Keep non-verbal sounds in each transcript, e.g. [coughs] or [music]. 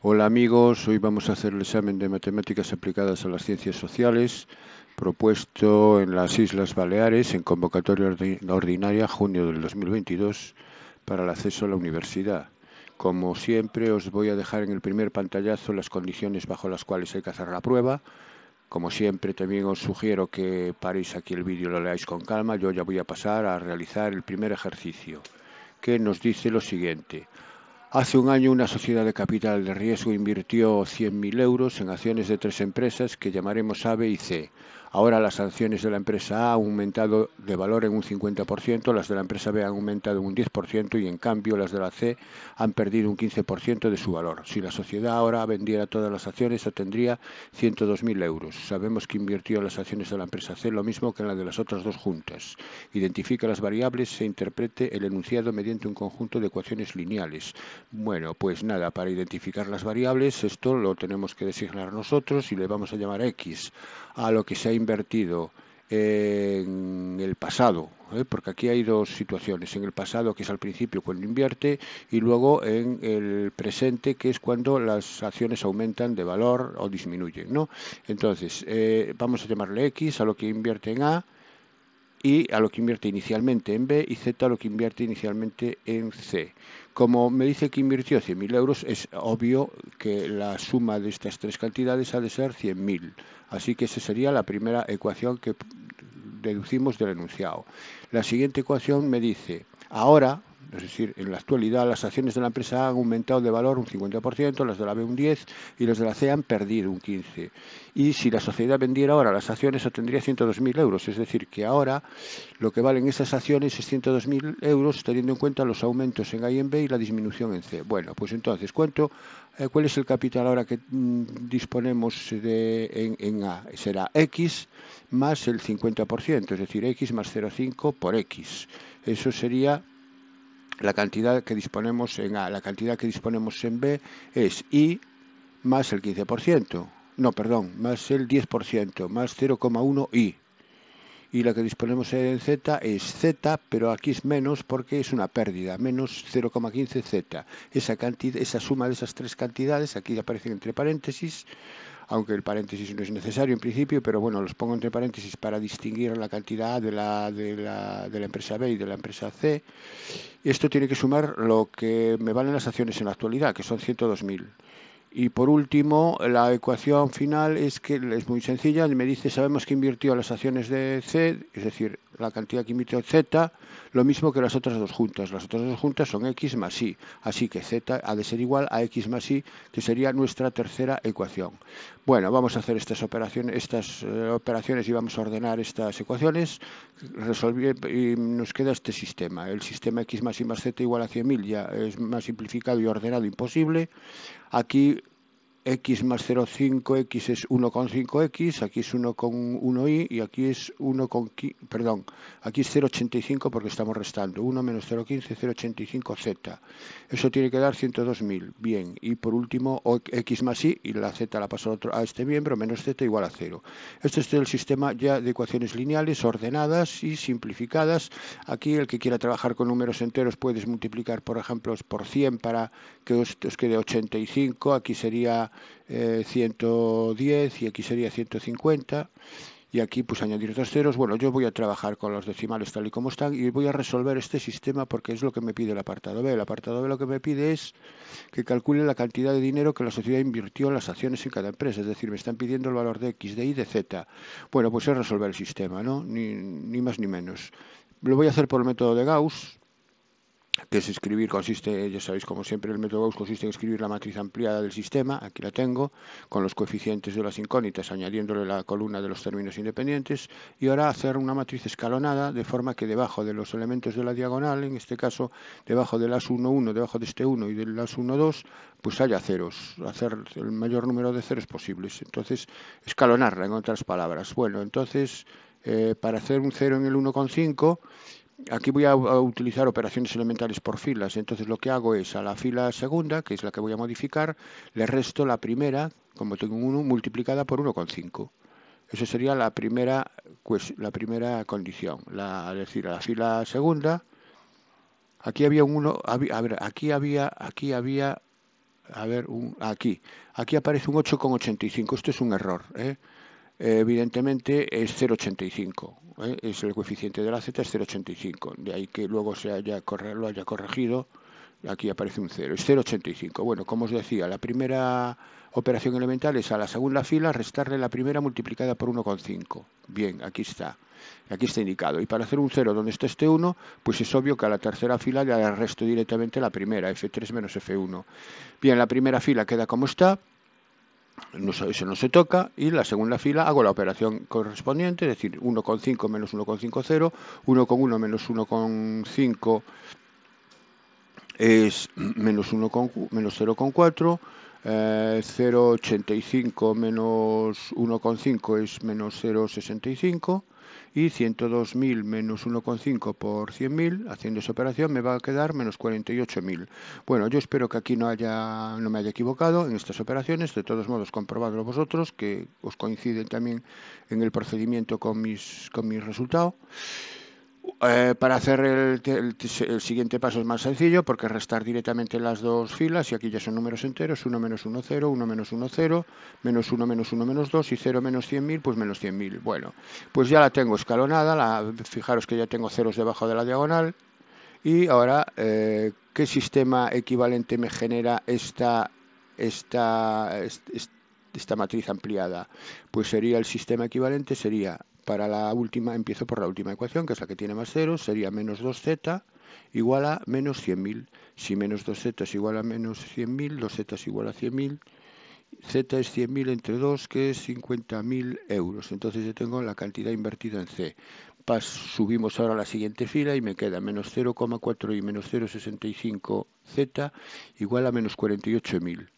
Hola amigos, hoy vamos a hacer el examen de matemáticas aplicadas a las ciencias sociales propuesto en las Islas Baleares en convocatoria ordinaria junio del 2022 para el acceso a la universidad. Como siempre os voy a dejar en el primer pantallazo las condiciones bajo las cuales hay que hacer la prueba. Como siempre también os sugiero que paréis aquí el vídeo y lo leáis con calma. Yo ya voy a pasar a realizar el primer ejercicio que nos dice lo siguiente. Hace un año una sociedad de capital de riesgo invirtió 100.000 euros en acciones de tres empresas que llamaremos A, B y C. Ahora las acciones de la empresa A han aumentado de valor en un 50%, las de la empresa B han aumentado un 10% y en cambio las de la C han perdido un 15% de su valor. Si la sociedad ahora vendiera todas las acciones, obtendría 102.000 euros. Sabemos que invirtió las acciones de la empresa C lo mismo que en las de las otras dos juntas. Identifica las variables e interprete el enunciado mediante un conjunto de ecuaciones lineales. Bueno, pues nada, para identificar las variables, esto lo tenemos que designar nosotros y le vamos a llamar X a lo que se ha invertido en el pasado, ¿eh? porque aquí hay dos situaciones, en el pasado que es al principio cuando invierte y luego en el presente que es cuando las acciones aumentan de valor o disminuyen. Entonces, eh, vamos a llamarle X a lo que invierte en A y a lo que invierte inicialmente en B y Z a lo que invierte inicialmente en C. Como me dice que invirtió 100.000 euros, es obvio que la suma de estas tres cantidades ha de ser 100.000. Así que esa sería la primera ecuación que deducimos del enunciado. La siguiente ecuación me dice, ahora es decir, en la actualidad las acciones de la empresa han aumentado de valor un 50%, las de la B un 10% y las de la C han perdido un 15%. Y si la sociedad vendiera ahora las acciones obtendría 102.000 euros. Es decir, que ahora lo que valen esas acciones es 102.000 euros teniendo en cuenta los aumentos en A y en B y la disminución en C. Bueno, pues entonces, ¿cuánto, eh, ¿cuál es el capital ahora que mm, disponemos de, en, en A? Será X más el 50%, es decir, X más 0,5 por X. Eso sería la cantidad que disponemos en A, la cantidad que disponemos en B es I más el 15%, no, perdón, más el 10%, más 0,1 I. Y la que disponemos en Z es Z, pero aquí es menos porque es una pérdida, menos 0,15 Z. Esa, cantidad, esa suma de esas tres cantidades, aquí aparecen entre paréntesis, aunque el paréntesis no es necesario en principio, pero bueno, los pongo entre paréntesis para distinguir la cantidad de la, de la, empresa B y de la empresa C. Esto tiene que sumar lo que me valen las acciones en la actualidad, que son 102.000. Y por último, la ecuación final es que es muy sencilla, me dice sabemos que invirtió las acciones de C, es decir, la cantidad que invirtió Z, lo mismo que las otras dos juntas. Las otras dos juntas son X más Y, así que Z ha de ser igual a X más Y, que sería nuestra tercera ecuación. Bueno, vamos a hacer estas operaciones, estas eh, operaciones y vamos a ordenar estas ecuaciones. Resolver, y nos queda este sistema, el sistema X más Y más Z igual a 100.000, ya es más simplificado y ordenado imposible. Aquí x más 0,5x es 1,5x, aquí es 1,1y y aquí es 1, perdón, aquí es 0,85 porque estamos restando. 1 menos 0,15, 0,85z. Eso tiene que dar 102.000. Bien, y por último, x más y, y la z la paso a este miembro, menos z igual a 0. Este es el sistema ya de ecuaciones lineales ordenadas y simplificadas. Aquí el que quiera trabajar con números enteros puedes multiplicar, por ejemplo, por 100 para que os, quede 85. Aquí sería 110 eh, y aquí sería 150 y aquí pues añadir dos ceros. Bueno, yo voy a trabajar con los decimales tal y como están y voy a resolver este sistema porque es lo que me pide el apartado B. El apartado B lo que me pide es que calcule la cantidad de dinero que la sociedad invirtió en las acciones en cada empresa, es decir, me están pidiendo el valor de X, de Y, de Z. Bueno, pues es resolver el sistema, ¿no? ni más ni menos. Lo voy a hacer por el método de Gauss, que es escribir, consiste, ya sabéis, como siempre, el método Gauss consiste en escribir la matriz ampliada del sistema, aquí la tengo, con los coeficientes de las incógnitas, añadiéndole la columna de los términos independientes, y ahora hacer una matriz escalonada, de forma que debajo de los elementos de la diagonal, en este caso, debajo del as 1, 1, debajo de este 1 y del as 1, 2, pues haya ceros, hacer el mayor número de ceros posibles. Entonces, escalonarla, en otras palabras. Bueno, entonces, eh, para hacer un cero en el 1,5, Aquí voy a, utilizar operaciones elementales por filas, entonces lo que hago es a la fila segunda, que es la que voy a modificar, le resto la primera, como tengo un 1, multiplicada por 1,5. Esa sería la primera, pues, la primera condición, es decir, a la fila segunda. Aquí había un 1, a ver, aquí había, aquí había, a ver, un, aquí, aquí aparece un 8,85, esto es un error, ¿eh? evidentemente es 0,85. ¿eh? Es el coeficiente de la z es 0,85. De ahí que luego se haya lo haya corregido. Aquí aparece un 0, es 0,85. Bueno, como os decía, la primera operación elemental es a la segunda fila restarle la primera multiplicada por 1,5. Bien, aquí está. Aquí está indicado. Y para hacer un 0 donde está este 1, pues es obvio que a la tercera fila le resto directamente la primera, F3 menos F1. Bien, la primera fila queda como está no eso no se toca y la segunda fila hago la operación correspondiente, es decir, 1,5 menos 1,50, 1,1 menos 1,5 es menos, 1, menos 0,4, eh, 0,85 menos 1,5 es menos 0,65, y 102.000 menos 1,5 por 100.000, haciendo esa operación me va a quedar menos 48.000. Bueno, yo espero que aquí no, haya, no me haya equivocado en estas operaciones, de todos modos comprobadlo vosotros, que os coinciden también en el procedimiento con mis, con mis resultados. Eh, para hacer el, siguiente paso es más sencillo porque restar directamente las dos filas y aquí ya son números enteros, 1 menos 1, 0, 1 menos 1, 0, menos 1 menos 1 menos 2 y 0 menos 100.000, pues menos 100.000. Bueno, pues ya la tengo escalonada, la, fijaros que ya tengo ceros debajo de la diagonal y ahora, eh, ¿qué sistema equivalente me genera esta, esta matriz ampliada? Pues sería el sistema equivalente, sería para la última, empiezo por la última ecuación, que es la que tiene más ceros, sería menos 2z igual a menos 100.000. Si menos 2z es igual a menos 100.000, 2z es igual a 100.000, z es 100.000 entre 2, que es 50.000 euros. Entonces yo tengo la cantidad invertida en c. subimos ahora a la siguiente fila y me queda menos 0,4 y menos 0,65z igual a menos 48.000.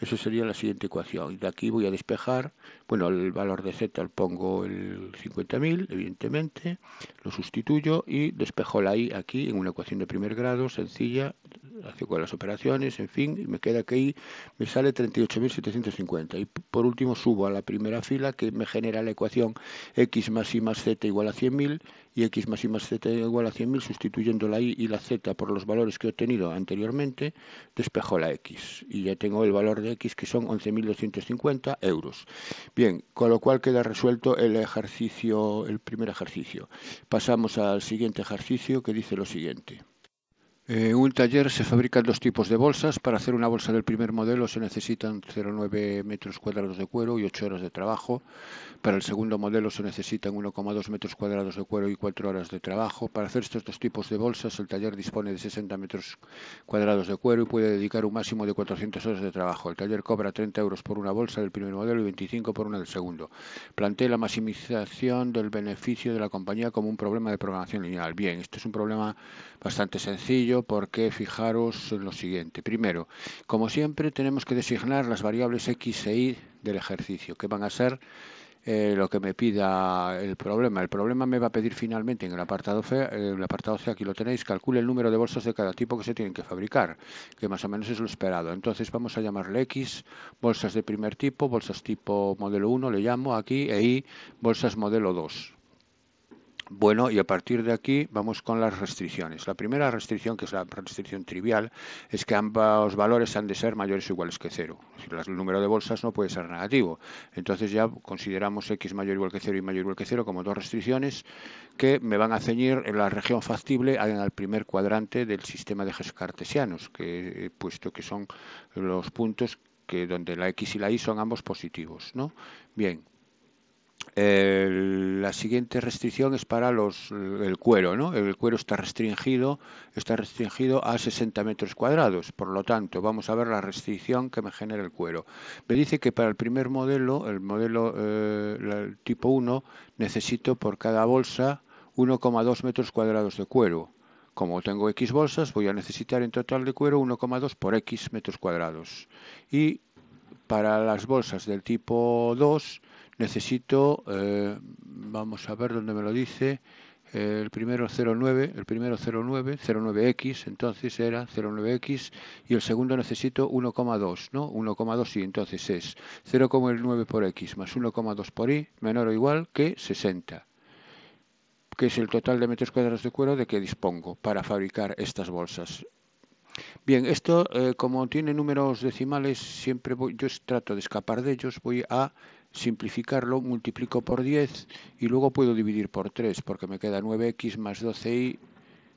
Esa sería la siguiente ecuación. Y de aquí voy a despejar, bueno, el valor de z pongo el 50.000, evidentemente, lo sustituyo y despejo la i aquí en una ecuación de primer grado, sencilla, hace con las operaciones, en fin, y me queda que i me sale 38.750. Y por último subo a la primera fila que me genera la ecuación x más Y más z igual a 100.000 y x más y más z igual a 100.000, sustituyendo la y y la z por los valores que he obtenido anteriormente, despejo la x y ya tengo el valor de x que son 11.250 euros. Bien, con lo cual queda resuelto el ejercicio, el primer ejercicio. Pasamos al siguiente ejercicio que dice lo siguiente. Eh, un taller se fabrican dos tipos de bolsas. Para hacer una bolsa del primer modelo se necesitan 0,9 metros cuadrados de cuero y 8 horas de trabajo. Para el segundo modelo se necesitan 1,2 metros cuadrados de cuero y 4 horas de trabajo. Para hacer estos dos tipos de bolsas el taller dispone de 60 metros cuadrados de cuero y puede dedicar un máximo de 400 horas de trabajo. El taller cobra 30 euros por una bolsa del primer modelo y 25 por una del segundo. Plantea la maximización del beneficio de la compañía como un problema de programación lineal. Bien, esto es un problema bastante sencillo porque fijaros en lo siguiente. Primero, como siempre, tenemos que designar las variables x e y del ejercicio, que van a ser eh, lo que me pida el problema. El problema me va a pedir finalmente en el apartado C, eh, en el apartado C aquí lo tenéis, calcule el número de bolsas de cada tipo que se tienen que fabricar, que más o menos es lo esperado. Entonces vamos a llamarle X, bolsas de primer tipo, bolsas tipo modelo 1, le llamo aquí, e Y, bolsas modelo 2. Bueno, y a partir de aquí vamos con las restricciones. La primera restricción, que es la restricción trivial, es que ambos valores han de ser mayores o iguales que cero. El número de bolsas no puede ser negativo. Entonces ya consideramos x mayor o igual que cero y mayor o igual que cero como dos restricciones que me van a ceñir en la región factible al primer cuadrante del sistema de ejes cartesianos, que he eh, puesto que son los puntos que donde la x y la y son ambos positivos, ¿no? Bien, eh, la siguiente restricción es para los, el cuero, ¿no? El cuero está restringido, está restringido a 60 metros cuadrados, por lo tanto, vamos a ver la restricción que me genera el cuero. Me dice que para el primer modelo, el modelo eh, tipo 1, necesito por cada bolsa 1,2 metros cuadrados de cuero. Como tengo X bolsas, voy a necesitar en total de cuero 1,2 por X metros cuadrados. Y para las bolsas del tipo 2 necesito, eh, vamos a ver dónde me lo dice, el primero 09, el primero 09, 09x, entonces era 09x, y el segundo necesito 1,2, ¿no? 1,2 y entonces es 0,9 por x más 1,2 por y menor o igual que 60 que es el total de metros cuadrados de cuero de que dispongo para fabricar estas bolsas. Bien, esto eh, como tiene números decimales, siempre voy, yo trato de escapar de ellos, voy a simplificarlo, multiplico por 10 y luego puedo dividir por 3 porque me queda 9x más 12y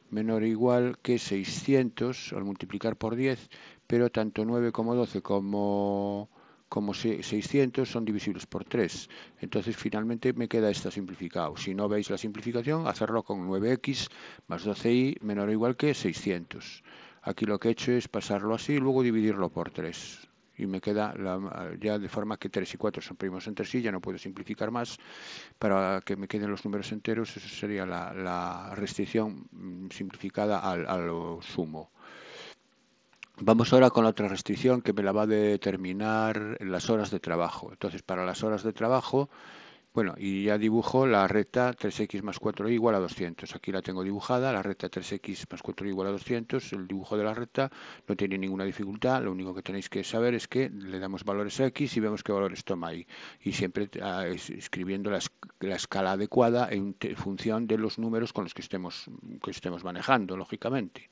menor o igual que 600 al multiplicar por 10, pero tanto 9 como 12 como, como 600 son divisibles por 3. Entonces finalmente me queda esta simplificado. Si no veis la simplificación, hacerlo con 9x más 12y menor o igual que 600. Aquí lo que he hecho es pasarlo así y luego dividirlo por 3 y me queda ya de forma que 3 y 4 son primos entre sí, ya no puedo simplificar más para que me queden los números enteros, eso sería la, restricción mm, simplificada al, a sumo. Vamos ahora con la otra restricción que me la va a determinar las horas de trabajo. Entonces, para las horas de trabajo, bueno, y ya dibujo la recta 3x más 4 igual a 200. Aquí la tengo dibujada, la recta 3x más 4 igual a 200. El dibujo de la recta no tiene ninguna dificultad. Lo único que tenéis que saber es que le damos valores a x y vemos qué valores toma ahí. Y siempre ah, escribiendo la, la, escala adecuada en función de los números con los que estemos, que estemos manejando, lógicamente.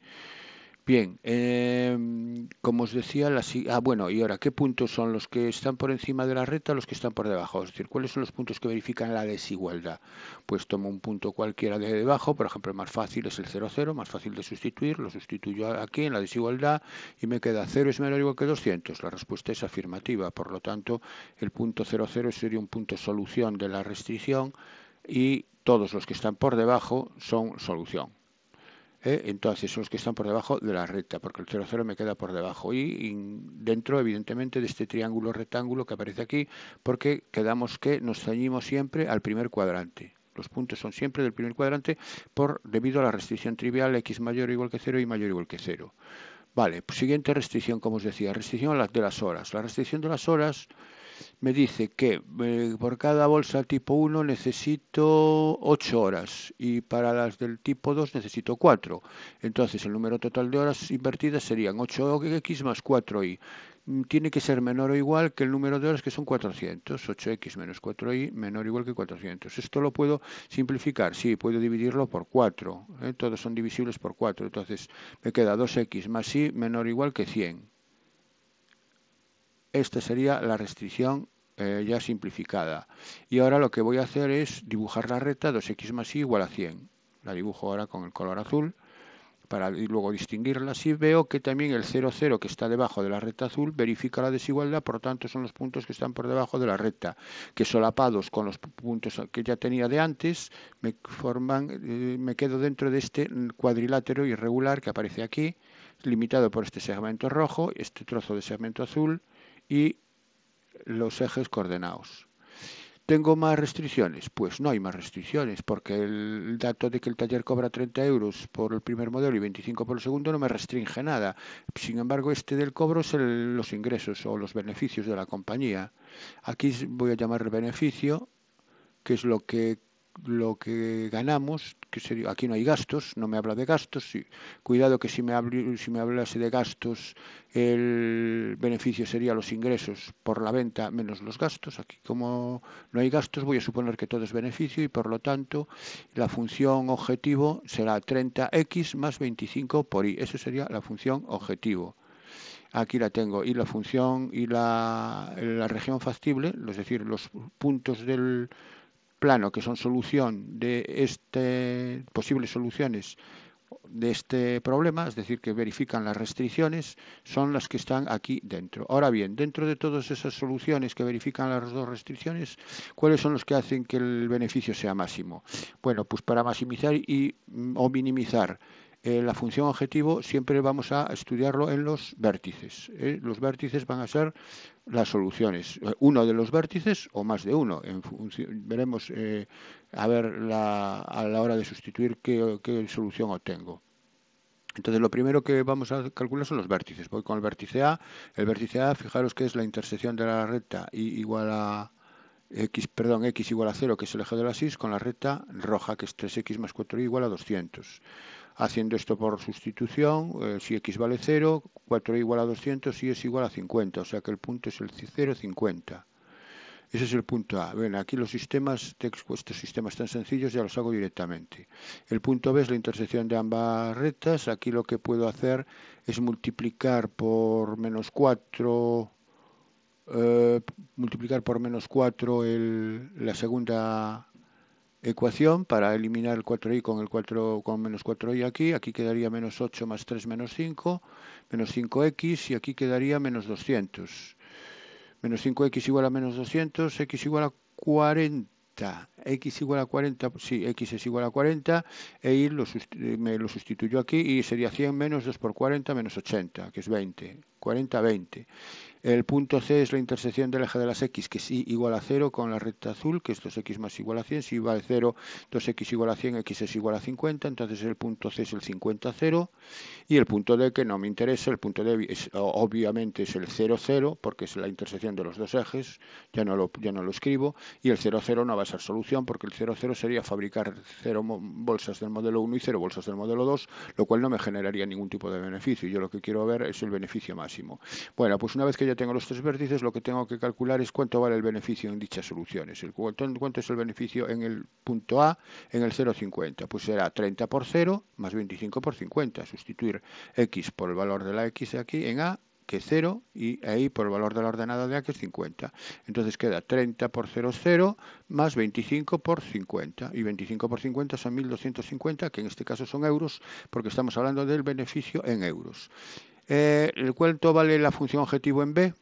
Bien, em, como os decía, la, ah, bueno, y ahora, ¿qué puntos son los que están por encima de la recta, los que están por debajo? Es decir, ¿cuáles son los puntos que verifican la desigualdad? Pues tomo un punto cualquiera de debajo, por ejemplo, el más fácil es el 0, 0, más fácil de sustituir, lo sustituyo aquí en la desigualdad y me queda 0 es menor o igual que 200. La respuesta es afirmativa, por lo tanto, el punto 0, sería un punto solución de la restricción y todos los que están por debajo son solución. ¿eh? entonces son los que están por debajo de la recta, porque el 0,0 me queda por debajo. Y, dentro, evidentemente, de este triángulo rectángulo que aparece aquí, porque quedamos que nos ceñimos siempre al primer cuadrante. Los puntos son siempre del primer cuadrante por debido a la restricción trivial x mayor o igual que 0 y mayor o igual que 0. Vale, pues siguiente restricción, como os decía, restricción de las horas. La restricción de las horas me dice que eh, por cada bolsa tipo 1 necesito 8 horas y para las del tipo 2 necesito 4. Entonces el número total de horas invertidas serían 8x más 4y. Mm, tiene que ser menor o igual que el número de horas que son 400. 8x menos 4y menor o igual que 400. Esto lo puedo simplificar. Sí, puedo dividirlo por 4. ¿eh? Todos son divisibles por 4. Entonces me queda 2x más y menor o igual que 100. Esta sería la restricción eh, ya simplificada. Y ahora lo que voy a hacer es dibujar la recta 2x más y igual a 100. La dibujo ahora con el color azul para luego distinguirla. Si veo que también el 0, 0 que está debajo de la recta azul verifica la desigualdad, por tanto son los puntos que están por debajo de la recta, que solapados con los puntos que ya tenía de antes, me, forman, eh, me quedo dentro de este cuadrilátero irregular que aparece aquí, limitado por este segmento rojo, este trozo de segmento azul, y los ejes coordenados. ¿Tengo más restricciones? Pues no hay más restricciones, porque el dato de que el taller cobra 30 euros por el primer modelo y 25 por el segundo no me restringe nada. Sin embargo, este del cobro es los ingresos o los beneficios de la compañía. Aquí voy a llamar el beneficio, que es lo que lo que ganamos, que sería, aquí no hay gastos, no me habla de gastos, cuidado que si me, si me hablase de gastos, el beneficio sería los ingresos por la venta menos los gastos, aquí como no hay gastos voy a suponer que todo es beneficio y por lo tanto la función objetivo será 30x más 25 por y, eso sería la función objetivo aquí la tengo y la función y la, la región factible es decir los puntos del plano, que son solución de este, posibles soluciones de este problema, es decir, que verifican las restricciones, son las que están aquí dentro. Ahora bien, dentro de todas esas soluciones que verifican las dos restricciones, ¿cuáles son los que hacen que el beneficio sea máximo? Bueno, pues para maximizar y, mm, o minimizar eh, la función objetivo siempre vamos a estudiarlo en los vértices. ¿eh? Los vértices van a ser las soluciones, eh, uno de los vértices o más de uno. veremos a ver la, a la hora de sustituir qué, solución obtengo. Entonces, lo primero que vamos a calcular son los vértices. Voy con el vértice A. El vértice A, fijaros que es la intersección de la recta y igual a x, perdón, x igual a 0, que es el eje de la 6, con la recta roja, que es 3x más 4y igual a 200 haciendo esto por sustitución, eh, si x vale 0, 4 igual a 200, si es igual a 50, o sea que el punto es el 0, 50. Ese es el punto A. Ven, aquí los sistemas, estos sistemas tan sencillos ya los hago directamente. El punto B es la intersección de ambas rectas. Aquí lo que puedo hacer es multiplicar por menos 4 eh, multiplicar por menos 4 la segunda ecuación para eliminar el 4i con el 4 con menos 4i aquí, aquí quedaría menos 8 más 3 menos 5, menos 5x y aquí quedaría menos 200. Menos 5x igual a menos 200, x igual a 40, x igual a 40, sí, x es igual a 40, e y lo, me lo sustituyo aquí y sería 100 menos 2 por 40 menos 80, que es 20, 40, 20. El punto C es la intersección del eje de las X, que es igual a 0 con la recta azul, que es 2X más igual a 100. Si va de 0, 2X igual a 100, X es igual a 50. Entonces el punto C es el 50, 0. Y el punto D, que no me interesa, el punto D obviamente es el 0, 0, porque es la intersección de los dos ejes. Ya no lo, ya no lo escribo. Y el 0, 0 no va a ser solución, porque el 0, 0 sería fabricar 0 bolsas del modelo 1 y 0 bolsas del modelo 2, lo cual no me generaría ningún tipo de beneficio. Yo lo que quiero ver es el beneficio máximo. Bueno, pues una vez que ya tengo los tres vértices, lo que tengo que calcular es cuánto vale el beneficio en dichas soluciones. El, cuánto, es el beneficio en el punto A en el 0,50? Pues será 30 por 0 más 25 por 50. Sustituir X por el valor de la X aquí en A que es 0 y ahí e por el valor de la ordenada de A que es 50. Entonces queda 30 por 0 0 más 25 por 50. Y 25 por 50 son 1250, que en este caso son euros, porque estamos hablando del beneficio en euros. Eh, ¿Cuánto vale la función objetivo en B?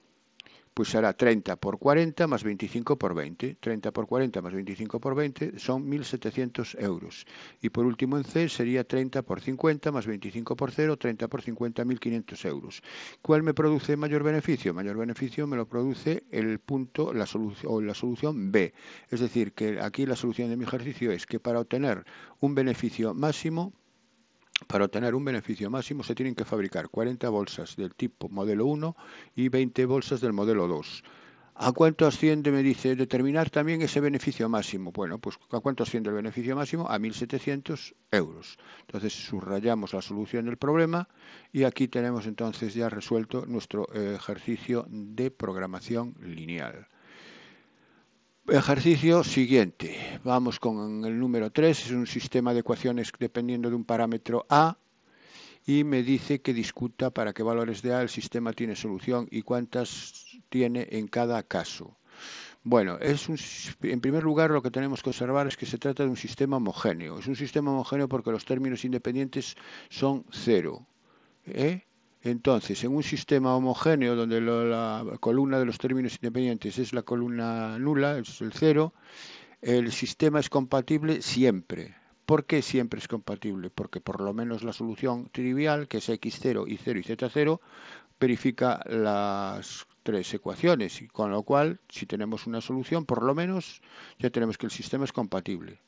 Pues será 30 por 40 más 25 por 20. 30 por 40 más 25 por 20 son 1.700 euros. Y por último en C sería 30 por 50 más 25 por 0, 30 por 50, 1.500 euros. ¿Cuál me produce mayor beneficio? Mayor beneficio me lo produce el punto la o la solución B. Es decir, que aquí la solución de mi ejercicio es que para obtener un beneficio máximo para obtener un beneficio máximo se tienen que fabricar 40 bolsas del tipo modelo 1 y 20 bolsas del modelo 2. ¿A cuánto asciende? Me dice, determinar también ese beneficio máximo. Bueno, pues ¿a cuánto asciende el beneficio máximo? A 1.700 euros. Entonces subrayamos la solución del problema y aquí tenemos entonces ya resuelto nuestro eh, ejercicio de programación lineal. Ejercicio siguiente. Vamos con el número 3. Es un sistema de ecuaciones dependiendo de un parámetro A y me dice que discuta para qué valores de A el sistema tiene solución y cuántas tiene en cada caso. Bueno, es en primer lugar lo que tenemos que observar es que se trata de un sistema homogéneo. Es un sistema homogéneo porque los términos independientes son cero. ¿eh? Entonces, en un sistema homogéneo donde la columna de los términos independientes es la columna nula, es el cero, el sistema es compatible siempre. ¿Por qué siempre es compatible? Porque por lo menos la solución trivial, que es x0, y0 y z0, verifica las tres ecuaciones, y con lo cual, si tenemos una solución, por lo menos ya tenemos que el sistema es compatible.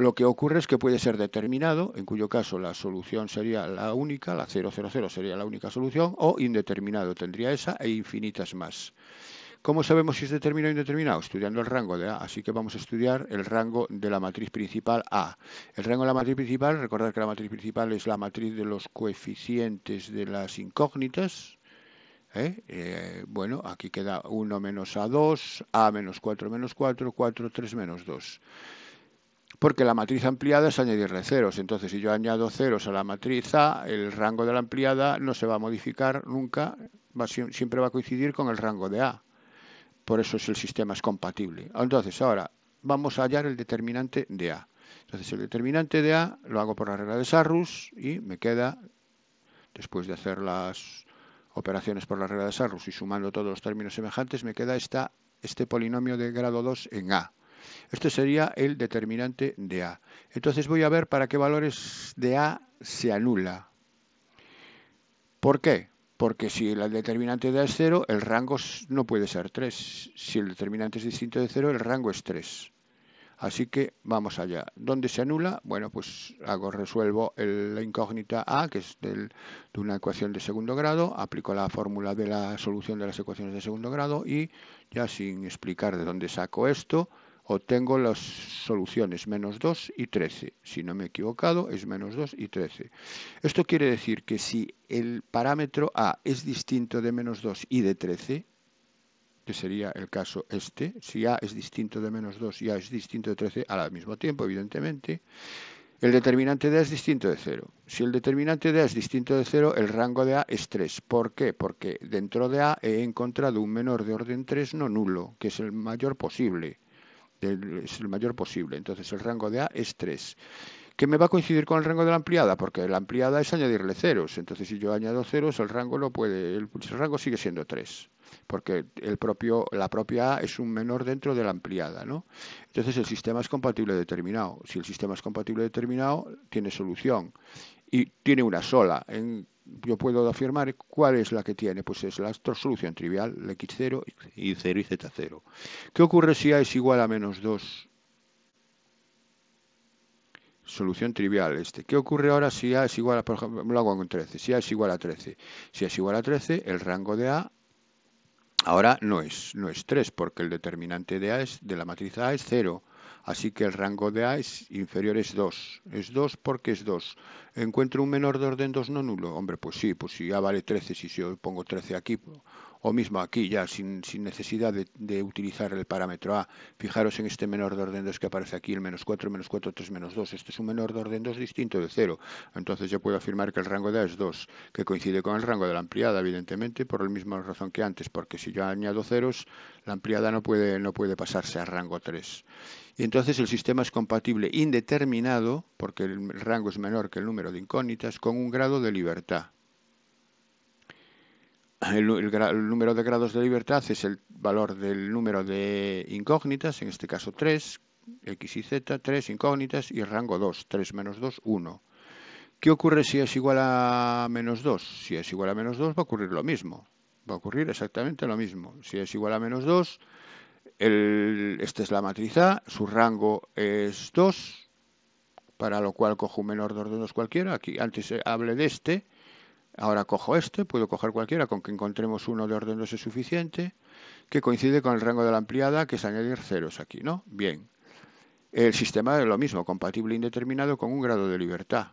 Lo que ocurre es que puede ser determinado, en cuyo caso la solución sería la única, la 000 sería la única solución, o indeterminado, tendría esa e infinitas más. ¿Cómo sabemos si es determinado o indeterminado? Estudiando el rango de A. Así que vamos a estudiar el rango de la matriz principal A. El rango de la matriz principal, recordad que la matriz principal es la matriz de los coeficientes de las incógnitas. ¿eh? Eh, bueno, aquí queda 1 menos A2, A menos 4 menos 4, 4, 3 menos 2 porque la matriz ampliada es añadirle ceros. Entonces, si yo añado ceros a la matriz A, el rango de la ampliada no se va a modificar nunca, va, siempre va a coincidir con el rango de A. Por eso el sistema es compatible. Entonces, ahora vamos a hallar el determinante de A. Entonces, el determinante de A lo hago por la regla de Sarrus y me queda, después de hacer las operaciones por la regla de Sarrus y sumando todos los términos semejantes, me queda este polinomio de grado 2 en A. Este sería el determinante de A. Entonces voy a ver para qué valores de A se anula. ¿Por qué? Porque si el determinante de A es 0, el rango no puede ser 3. Si el determinante es distinto de 0, el rango es 3. Así que vamos allá. ¿Dónde se anula? Bueno, pues hago, resuelvo la incógnita A, que es de una ecuación de segundo grado, aplico la fórmula de la solución de las ecuaciones de segundo grado y ya sin explicar de dónde saco esto, obtengo las soluciones menos 2 y 13. Si no me he equivocado, es menos 2 y 13. Esto quiere decir que si el parámetro A es distinto de menos 2 y de 13, que sería el caso este, si A es distinto de menos 2 y A es distinto de 13 al mismo tiempo, evidentemente, el determinante de A es distinto de 0. Si el determinante de A es distinto de 0, el rango de A es 3. ¿Por qué? Porque dentro de A he encontrado un menor de orden 3 no nulo, que es el mayor posible es el mayor posible. Entonces el rango de A es 3. ¿Qué me va a coincidir con el rango de la ampliada? Porque la ampliada es añadirle ceros. Entonces, si yo añado ceros, el rango lo puede, el, rango sigue siendo 3, porque el propio, la propia A es un menor dentro de la ampliada, ¿no? Entonces, el sistema es compatible determinado. Si el sistema es compatible determinado, tiene solución y tiene una sola. En, yo puedo afirmar cuál es la que tiene. Pues es la solución trivial, la x0 y 0 y z0. ¿Qué ocurre si a es igual a menos 2? Solución trivial este. ¿Qué ocurre ahora si a es igual a, por ejemplo, lo hago con 13, si a es igual a 13? Si a es igual a 13, el rango de a ahora no es, no es 3, porque el determinante de a de la matriz a es 0. Así que el rango de A es inferior es 2. Es 2 porque es 2. ¿Encuentro un menor de orden 2 no nulo? Hombre, pues sí, pues si A vale 13, si yo pongo 13 aquí, o mismo aquí ya sin, necesidad de, utilizar el parámetro A. Fijaros en este menor de orden 2 que aparece aquí, el menos 4, menos 4, 3, menos 2. Este es un menor de orden 2 distinto de 0. Entonces yo puedo afirmar que el rango de A es 2, que coincide con el rango de la ampliada, evidentemente, por la misma razón que antes, porque si yo añado ceros, la ampliada no puede, no puede pasarse a rango 3. Y entonces el sistema es compatible indeterminado, porque el rango es menor que el número de incógnitas, con un grado de libertad el, número de grados de libertad es el valor del número de incógnitas, en este caso 3, x y z, 3 incógnitas y rango 2, 3 menos 2, 1. ¿Qué ocurre si es igual a menos 2? Si es igual a menos 2 va a ocurrir lo mismo, va a ocurrir exactamente lo mismo. Si es igual a menos 2, esta es la matriz A, su rango es 2, para lo cual cojo un menor de 2 cualquiera, aquí antes hable de este, Ahora cojo este, puedo coger cualquiera con que encontremos uno de orden no es suficiente, que coincide con el rango de la ampliada, que es añadir ceros aquí, ¿no? Bien. El sistema es lo mismo, compatible e indeterminado con un grado de libertad.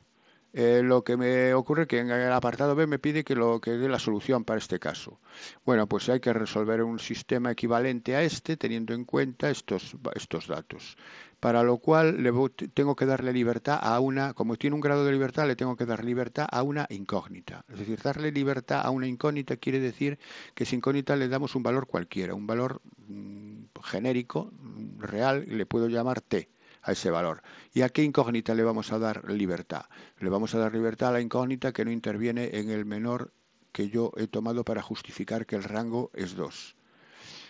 Eh, lo que me ocurre es que en el apartado B me pide que, lo, que dé la solución para este caso. Bueno, pues hay que resolver un sistema equivalente a este teniendo en cuenta estos, estos datos para lo cual le tengo que darle libertad a una, como tiene un grado de libertad, le tengo que dar libertad a una incógnita. Es decir, darle libertad a una incógnita quiere decir que esa incógnita le damos un valor cualquiera, un valor mm, genérico, mm, real, le puedo llamar T a ese valor. ¿Y a qué incógnita le vamos a dar libertad? Le vamos a dar libertad a la incógnita que no interviene en el menor que yo he tomado para justificar que el rango es 2.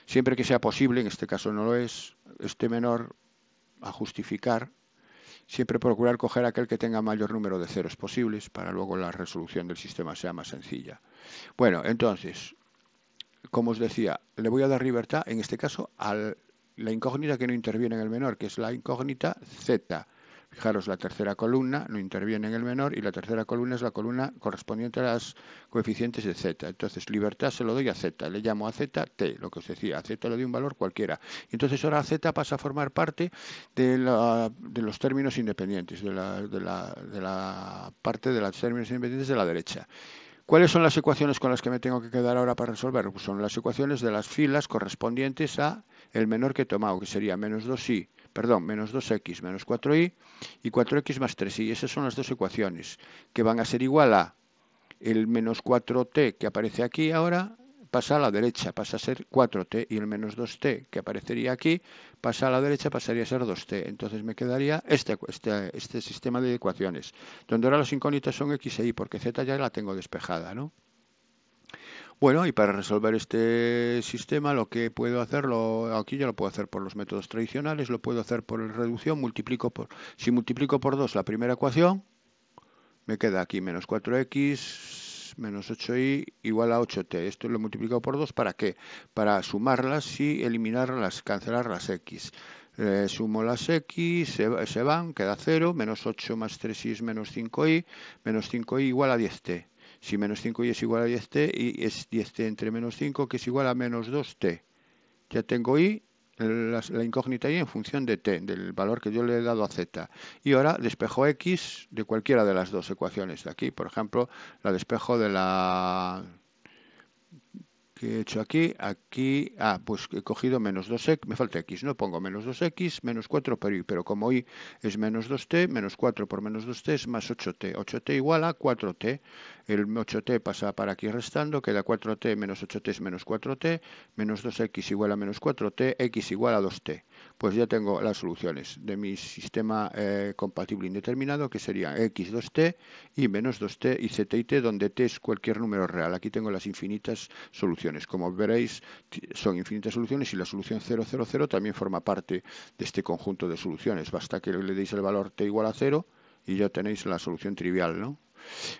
Siempre que sea posible, en este caso no lo es, este menor a justificar, siempre procurar coger aquel que tenga mayor número de ceros posibles para luego la resolución del sistema sea más sencilla. Bueno, entonces, como os decía, le voy a dar libertad, en este caso, a la incógnita que no interviene en el menor, que es la incógnita z. Fijaros, la tercera columna no interviene en el menor y la tercera columna es la columna correspondiente a las coeficientes de z. Entonces, libertad se lo doy a z, le llamo a z t, lo que os decía, a z le doy un valor cualquiera. Entonces, ahora z pasa a formar parte de, la, de los términos independientes, de la, parte de los términos independientes de la derecha. ¿Cuáles son las ecuaciones con las que me tengo que quedar ahora para resolver? Pues son las ecuaciones de las filas correspondientes a el menor que he tomado, que sería menos 2i perdón, menos 2x menos 4y y 4x más 3y. Esas son las dos ecuaciones que van a ser igual a el menos 4t que aparece aquí ahora pasa a la derecha, pasa a ser 4t y el menos 2t que aparecería aquí pasa a la derecha, pasaría a ser 2t. Entonces me quedaría este, este, este, sistema de ecuaciones, donde ahora las incógnitas son x e y porque z ya la tengo despejada, ¿no? Bueno, y para resolver este sistema lo que puedo hacer, aquí ya lo puedo hacer por los métodos tradicionales, lo puedo hacer por reducción, multiplico por, si multiplico por 2 la primera ecuación, me queda aquí menos 4x menos 8y igual a 8t. Esto lo he multiplicado por 2, ¿para qué? Para sumarlas y eliminarlas, cancelar las x. Eh, sumo las x, se, se van, queda 0, menos 8 más 3y es menos 5y, menos 5y igual a 10t. Si menos 5y es igual a 10t, y es 10t entre menos 5, que es igual a menos 2t. Ya tengo y, la, incógnita y en función de t, del valor que yo le he dado a z. Y ahora despejo x de cualquiera de las dos ecuaciones de aquí. Por ejemplo, la despejo de la ¿Qué he hecho aquí? Aquí, ah, pues he cogido menos 2x, me falta x, ¿no? Pongo menos 2x, menos 4 por y, pero como y es menos 2t, menos 4 por menos 2t es más 8t. 8t igual a 4t. El 8t pasa para aquí restando, queda 4t menos 8t es menos 4t, menos 2x igual a menos 4t, x igual a 2t pues ya tengo las soluciones de mi sistema eh, compatible indeterminado, que sería x2t y menos 2t y z y t, donde t es cualquier número real. Aquí tengo las infinitas soluciones. Como veréis, son infinitas soluciones y la solución 0, también forma parte de este conjunto de soluciones. Basta que le deis el valor t igual a 0 y ya tenéis la solución trivial, ¿no?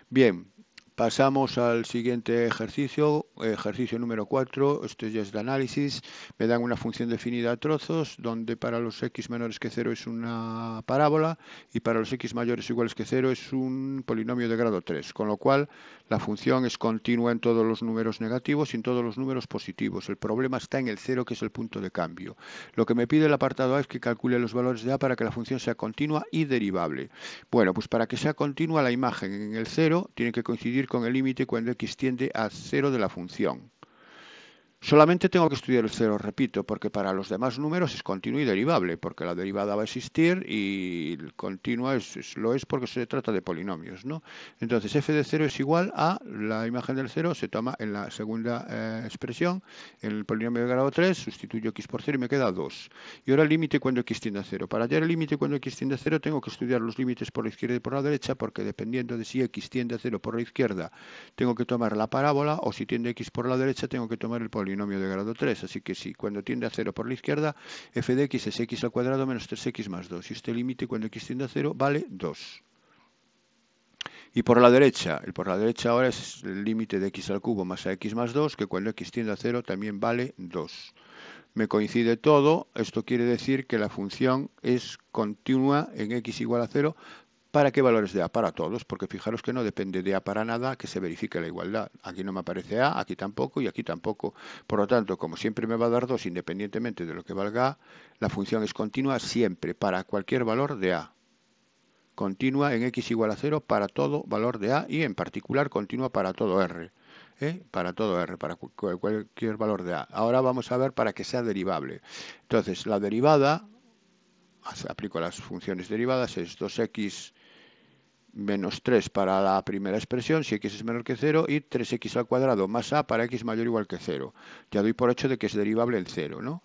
Bien, Pasamos al siguiente ejercicio, ejercicio número 4, este ya es de análisis. Me dan una función definida a trozos, donde para los x menores que 0 es una parábola y para los x mayores iguales que 0 es un polinomio de grado 3, con lo cual la función es continua en todos los números negativos y en todos los números positivos. El problema está en el 0, que es el punto de cambio. Lo que me pide el apartado A es que calcule los valores de A para que la función sea continua y derivable. Bueno, pues para que sea continua la imagen en el 0 tiene que coincidir con el límite cuando x tiende a cero de la función. Solamente tengo que estudiar el cero, repito, porque para los demás números es continuo y derivable, porque la derivada va a existir y continua es, lo es porque se trata de polinomios. ¿no? Entonces f de cero es igual a la imagen del cero se toma en la segunda eh, expresión, en el polinomio de grado 3, sustituyo x por 0 y me queda 2. Y ahora el límite cuando x tiende a cero. Para hallar el límite cuando x tiende a cero tengo que estudiar los límites por la izquierda y por la derecha, porque dependiendo de si x tiende a 0 por la izquierda, tengo que tomar la parábola, o si tiende a x por la derecha, tengo que tomar el polinomio polinomio de grado 3. Así que si cuando tiende a 0 por la izquierda, f de x es x al cuadrado menos 3x más 2. Y este límite cuando x tiende a 0 vale 2. Y por la derecha, el por la derecha ahora es el límite de x al cubo más a x más 2, que cuando x tiende a 0 también vale 2. Me coincide todo, esto quiere decir que la función es continua en x igual a 0 ¿Para qué valores de A? Para todos, porque fijaros que no depende de A para nada que se verifique la igualdad. Aquí no me aparece A, aquí tampoco y aquí tampoco. Por lo tanto, como siempre me va a dar 2 independientemente de lo que valga A, la función es continua siempre para cualquier valor de A. Continua en x igual a 0 para todo valor de A y en particular continua para todo R. ¿eh? para todo R, para cualquier valor de A. Ahora vamos a ver para que sea derivable. Entonces, la derivada, aplico las funciones derivadas, es 2x menos 3 para la primera expresión, si x es menor que 0, y 3x al cuadrado más a para x mayor o igual que 0. Ya doy por hecho de que es derivable el 0, ¿no?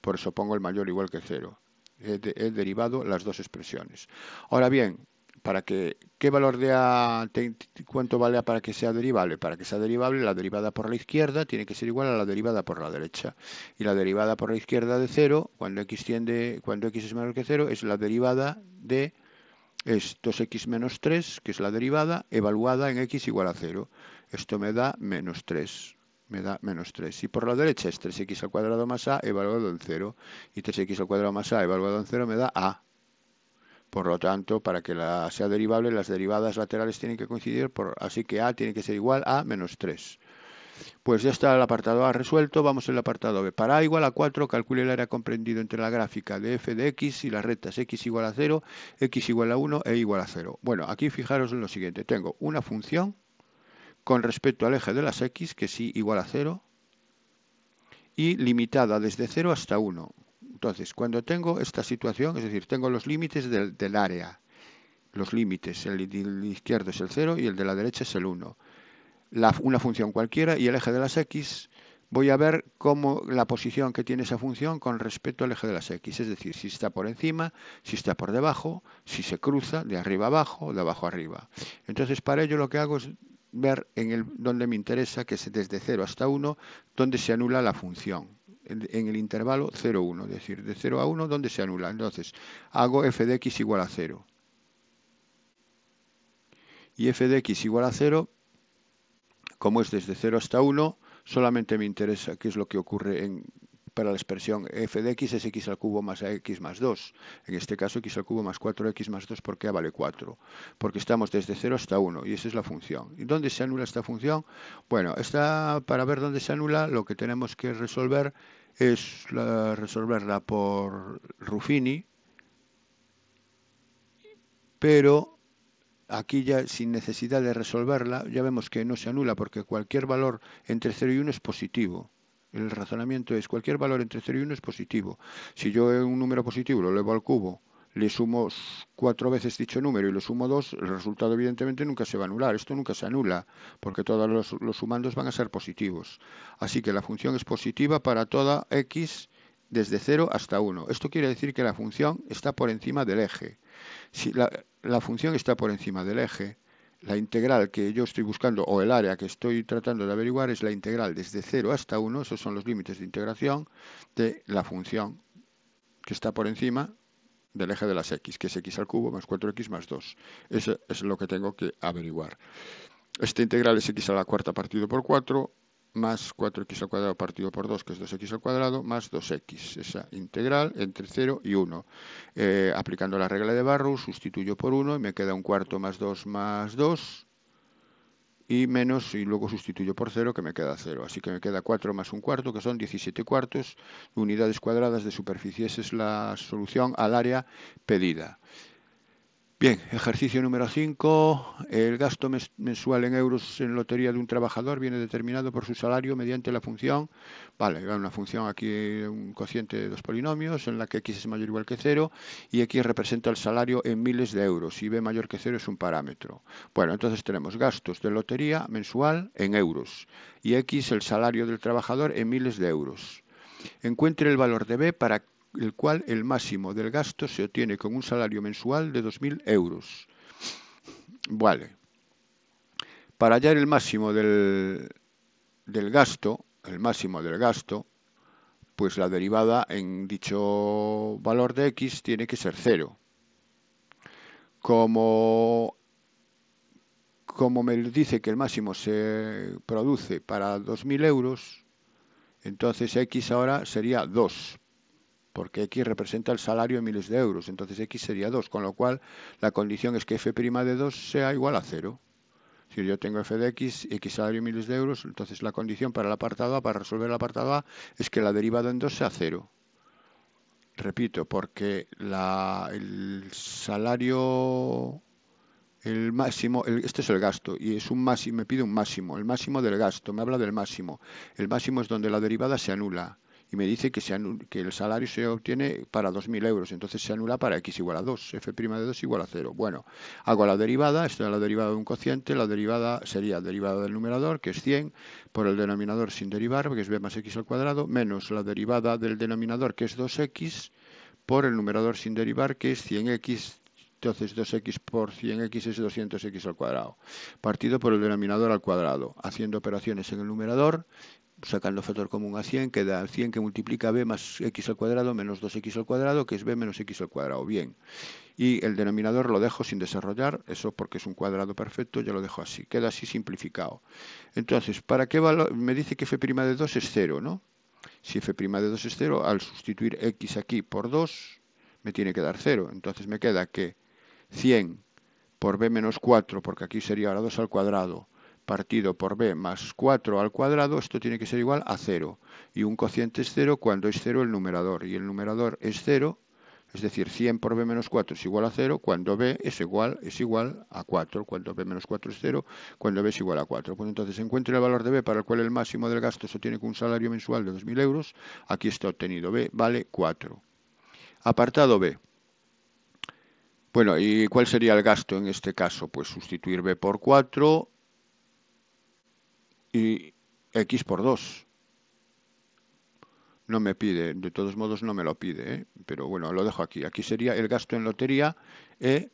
Por eso pongo el mayor o igual que 0. He, derivado las dos expresiones. Ahora bien, para que, ¿qué valor de a, cuánto vale para que sea derivable? Para que sea derivable, la derivada por la izquierda tiene que ser igual a la derivada por la derecha. Y la derivada por la izquierda de 0, cuando x, tiende, cuando x es menor que 0, es la derivada de es 2x menos 3, que es la derivada, evaluada en x igual a 0. Esto me da menos 3. Me da menos 3. Y por la derecha es 3x al cuadrado más a evaluado en 0. Y 3x al cuadrado más a evaluado en 0 me da a. Por lo tanto, para que la sea derivable, las derivadas laterales tienen que coincidir, así que a tiene que ser igual a menos 3. Pues ya está el apartado A resuelto, vamos al apartado B. Para A igual a 4, calcule el área comprendido entre la gráfica de f de x y las rectas x igual a 0, x igual a 1 e igual a 0. Bueno, aquí fijaros en lo siguiente, tengo una función con respecto al eje de las x, que sí igual a 0, y limitada desde 0 hasta 1. Entonces, cuando tengo esta situación, es decir, tengo los límites del, área, los límites, el, el izquierdo es el 0 y el de la derecha es el 1 una función cualquiera y el eje de las x, voy a ver cómo la posición que tiene esa función con respecto al eje de las x, es decir, si está por encima, si está por debajo, si se cruza de arriba abajo, de abajo arriba. Entonces, para ello lo que hago es ver en el donde me interesa, que es desde 0 hasta 1, donde se anula la función en el intervalo 0, 1, es decir, de 0 a 1, donde se anula. Entonces, hago f de x igual a 0. Y f de x igual a 0 como es desde 0 hasta 1, solamente me interesa qué es lo que ocurre en, para la expresión f de x es x al cubo más a x más 2. En este caso x al cubo más 4x más 2, ¿por qué vale 4? Porque estamos desde 0 hasta 1 y esa es la función. ¿Y dónde se anula esta función? Bueno, esta, para ver dónde se anula lo que tenemos que resolver es resolverla por Ruffini, pero Aquí ya sin necesidad de resolverla, ya vemos que no se anula porque cualquier valor entre 0 y 1 es positivo. El razonamiento es cualquier valor entre 0 y 1 es positivo. Si yo un número positivo lo levo al cubo, le sumo cuatro veces dicho número y lo sumo dos, el resultado evidentemente nunca se va a anular. Esto nunca se anula porque todos los, los sumandos van a ser positivos. Así que la función es positiva para toda x desde 0 hasta 1. Esto quiere decir que la función está por encima del eje si la, función está por encima del eje, la integral que yo estoy buscando o el área que estoy tratando de averiguar es la integral desde 0 hasta 1, esos son los límites de integración de la función que está por encima del eje de las x, que es x al cubo más 4x más 2. Eso es lo que tengo que averiguar. Esta integral es x a la cuarta partido por 4, más 4x al cuadrado partido por 2, que es 2x al cuadrado, más 2x, esa integral entre 0 y 1. Eh, aplicando la regla de Barrow, sustituyo por 1 y me queda un cuarto más 2 más 2 y menos, y luego sustituyo por 0 que me queda 0. Así que me queda 4 más un cuarto, que son 17 cuartos, unidades cuadradas de superficie. Esa es la solución al área pedida. Bien, ejercicio número 5. El gasto mensual en euros en lotería de un trabajador viene determinado por su salario mediante la función. Vale, una función aquí, un cociente de dos polinomios, en la que x es mayor o igual que 0 y x representa el salario en miles de euros y b mayor que 0 es un parámetro. Bueno, entonces tenemos gastos de lotería mensual en euros y x el salario del trabajador en miles de euros. Encuentre el valor de b para el cual el máximo del gasto se obtiene con un salario mensual de 2.000 euros. Vale. Para hallar el máximo del, del gasto, el máximo del gasto, pues la derivada en dicho valor de x tiene que ser cero. Como, como me dice que el máximo se produce para 2.000 euros, entonces x ahora sería 2, porque X representa el salario en miles de euros, entonces X sería 2, con lo cual la condición es que F' de 2 sea igual a 0. Si yo tengo f de x, x salario en miles de euros, entonces la condición para el apartado para resolver el apartado A, es que la derivada en 2 sea 0. Repito, porque el salario el máximo, este es el gasto, y es un máximo, me pide un máximo, el máximo del gasto, me habla del máximo. El máximo es donde la derivada se anula me dice que, se que el salario se obtiene para 2.000 euros, entonces se anula para x igual a 2, f' de 2 igual a 0. Bueno, hago la derivada, esto es la derivada de un cociente, la derivada sería derivada del numerador, que es 100, por el denominador sin derivar, que es b más x al cuadrado, menos la derivada del denominador, que es 2x, por el numerador sin derivar, que es 100x entonces 2x por 100x es 200x al cuadrado, partido por el denominador al cuadrado, haciendo operaciones en el numerador sacando factor común a 100, queda 100 que multiplica b más x al cuadrado menos 2x al cuadrado, que es b menos x al cuadrado. Bien. Y el denominador lo dejo sin desarrollar, eso porque es un cuadrado perfecto, ya lo dejo así. Queda así simplificado. Entonces, ¿para qué valor? Me dice que f' de 2 es 0, ¿no? Si f' de 2 es 0, al sustituir x aquí por 2, me tiene que dar 0. Entonces me queda que 100 por b menos 4, porque aquí sería ahora 2 al cuadrado, partido por b más 4 al cuadrado, esto tiene que ser igual a 0. Y un cociente es 0 cuando es 0 el numerador. Y el numerador es 0, es decir, 100 por b menos 4 es igual a 0 cuando b es igual, es igual a 4, cuando b menos 4 es 0, cuando b es igual a 4. Pues entonces encuentre el valor de b para el cual el máximo del gasto se tiene con un salario mensual de 2.000 euros. Aquí está obtenido, b vale 4. Apartado b. Bueno, ¿y cuál sería el gasto en este caso? Pues sustituir b por 4 y x por 2. No me pide, de todos modos no me lo pide, ¿eh? pero bueno, lo dejo aquí. Aquí sería el gasto en lotería, ¿eh?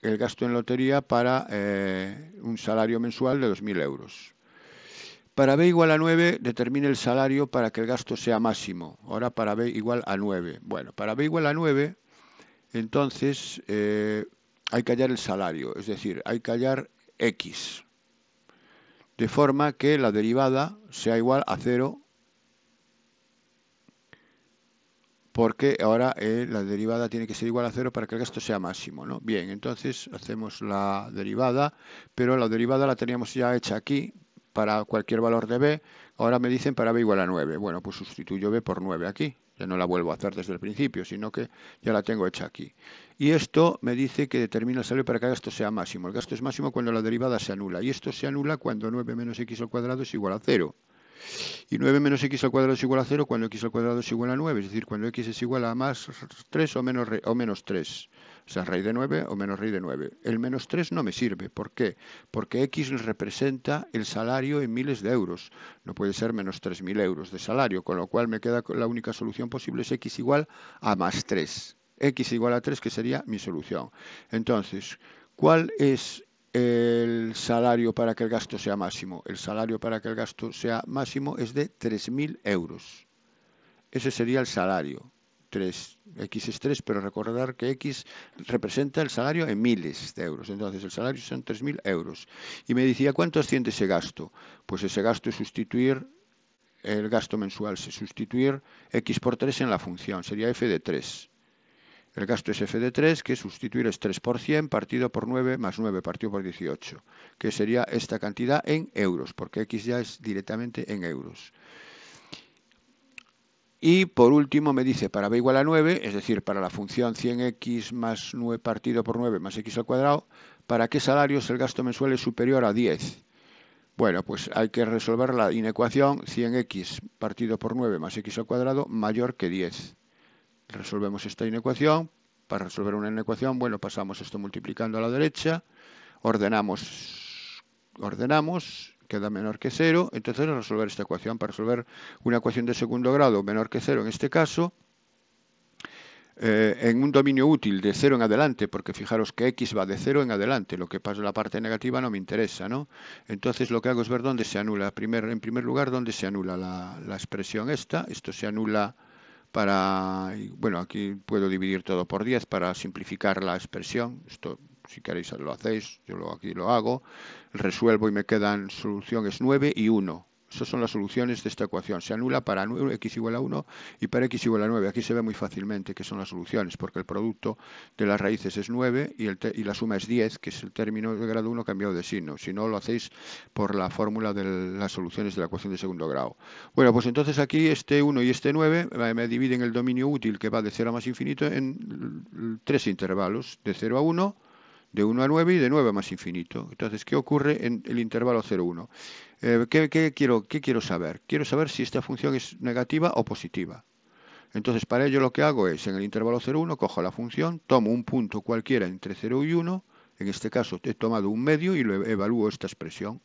el gasto en lotería para eh, un salario mensual de 2.000 euros. Para b igual a 9, determine el salario para que el gasto sea máximo. Ahora para b igual a 9. Bueno, para b igual a 9, entonces hay que hallar el salario, es decir, hay que hallar x de forma que la derivada sea igual a 0 porque ahora eh, la derivada tiene que ser igual a 0 para que el gasto sea máximo. ¿no? Bien, entonces hacemos la derivada, pero la derivada la teníamos ya hecha aquí para cualquier valor de b, ahora me dicen para b igual a 9. Bueno, pues sustituyo b por 9 aquí, ya no la vuelvo a hacer desde el principio, sino que ya la tengo hecha aquí. Y esto me dice que determina el salario para que el gasto sea máximo. El gasto es máximo cuando la derivada se anula. Y esto se anula cuando 9 menos x al cuadrado es igual a 0. Y 9 menos x al cuadrado es igual a 0 cuando x al cuadrado es igual a 9. Es decir, cuando x es igual a más 3 o menos, 3. O sea, raíz de 9 o menos rey de 9. El menos 3 no me sirve. ¿Por qué? Porque X representa el salario en miles de euros. No puede ser menos 3.000 euros de salario, con lo cual me queda la única solución posible es X igual a más 3 x igual a 3, que sería mi solución. Entonces, ¿cuál es el salario para que el gasto sea máximo? El salario para que el gasto sea máximo es de 3.000 euros. Ese sería el salario. X es 3, pero recordar que X representa el salario en miles de euros. Entonces, el salario son 3.000 euros. Y me decía, ¿cuánto asciende ese gasto? Pues ese gasto es sustituir el gasto mensual, es sustituir X por 3 en la función, sería F de 3. El gasto es f de 3, que sustituir es 3 por 100 partido por 9 más 9 partido por 18, que sería esta cantidad en euros, porque x ya es directamente en euros. Y por último me dice para b igual a 9, es decir, para la función 100x 9 partido por 9 más x al cuadrado, ¿para qué salarios el gasto mensual es superior a 10? Bueno, pues hay que resolver la inecuación 100x partido por 9 más x al cuadrado mayor que 10. Resolvemos esta inecuación. Para resolver una inecuación, bueno, pasamos esto multiplicando a la derecha, ordenamos, ordenamos, queda menor que cero, entonces resolver esta ecuación. Para resolver una ecuación de segundo grado menor que cero en este caso, eh, en un dominio útil de cero en adelante, porque fijaros que x va de cero en adelante, lo que pasa en la parte negativa no me interesa, ¿no? Entonces lo que hago es ver dónde se anula, en primer lugar, dónde se anula la, la expresión esta, esto se anula para, bueno, aquí puedo dividir todo por 10 para simplificar la expresión, esto si queréis lo hacéis, yo lo, aquí lo hago, resuelvo y me quedan soluciones 9 y 1, esas son las soluciones de esta ecuación. Se anula para x igual a 1 y para x igual a 9. Aquí se ve muy fácilmente que son las soluciones, porque el producto de las raíces es 9 y, y la suma es 10, que es el término de grado 1 cambiado de signo. Si no, lo hacéis por la fórmula de las soluciones de la ecuación de segundo grado. Bueno, pues entonces aquí este 1 y este 9 eh, me dividen el dominio útil, que va de 0 a más infinito, en tres intervalos, de 0 a 1, de 1 a 9 y de 9 a más infinito. Entonces, ¿qué ocurre en el intervalo 0,1? Eh, ¿qué, qué, quiero, ¿Qué quiero saber? Quiero saber si esta función es negativa o positiva. Entonces, para ello lo que hago es, en el intervalo 0, 1, cojo la función, tomo un punto cualquiera entre 0 y 1, en este caso he tomado un medio y lo evalúo esta expresión.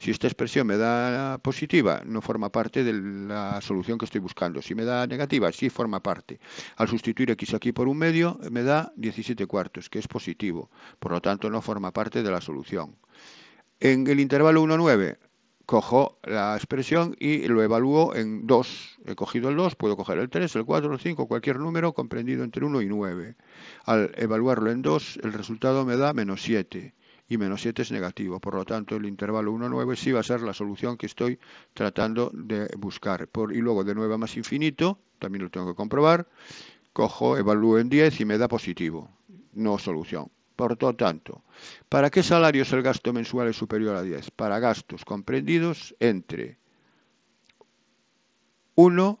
Si esta expresión me da positiva, no forma parte de la solución que estoy buscando. Si me da negativa, sí forma parte. Al sustituir x aquí por un medio, me da 17 cuartos, que es positivo. Por lo tanto, no forma parte de la solución. En el intervalo 1-9, cojo la expresión y lo evalúo en 2. He cogido el 2, puedo coger el 3, el 4, el 5, cualquier número comprendido entre 1 y 9. Al evaluarlo en 2, el resultado me da menos 7 y menos 7 es negativo. Por lo tanto, el intervalo 1 a 9 sí va a ser la solución que estoy tratando de buscar. y luego de nuevo, más infinito, también lo tengo que comprobar, cojo, evalúo en 10 y me da positivo. No solución. Por lo tanto, ¿para qué salarios el gasto mensual es superior a 10? Para gastos comprendidos entre 1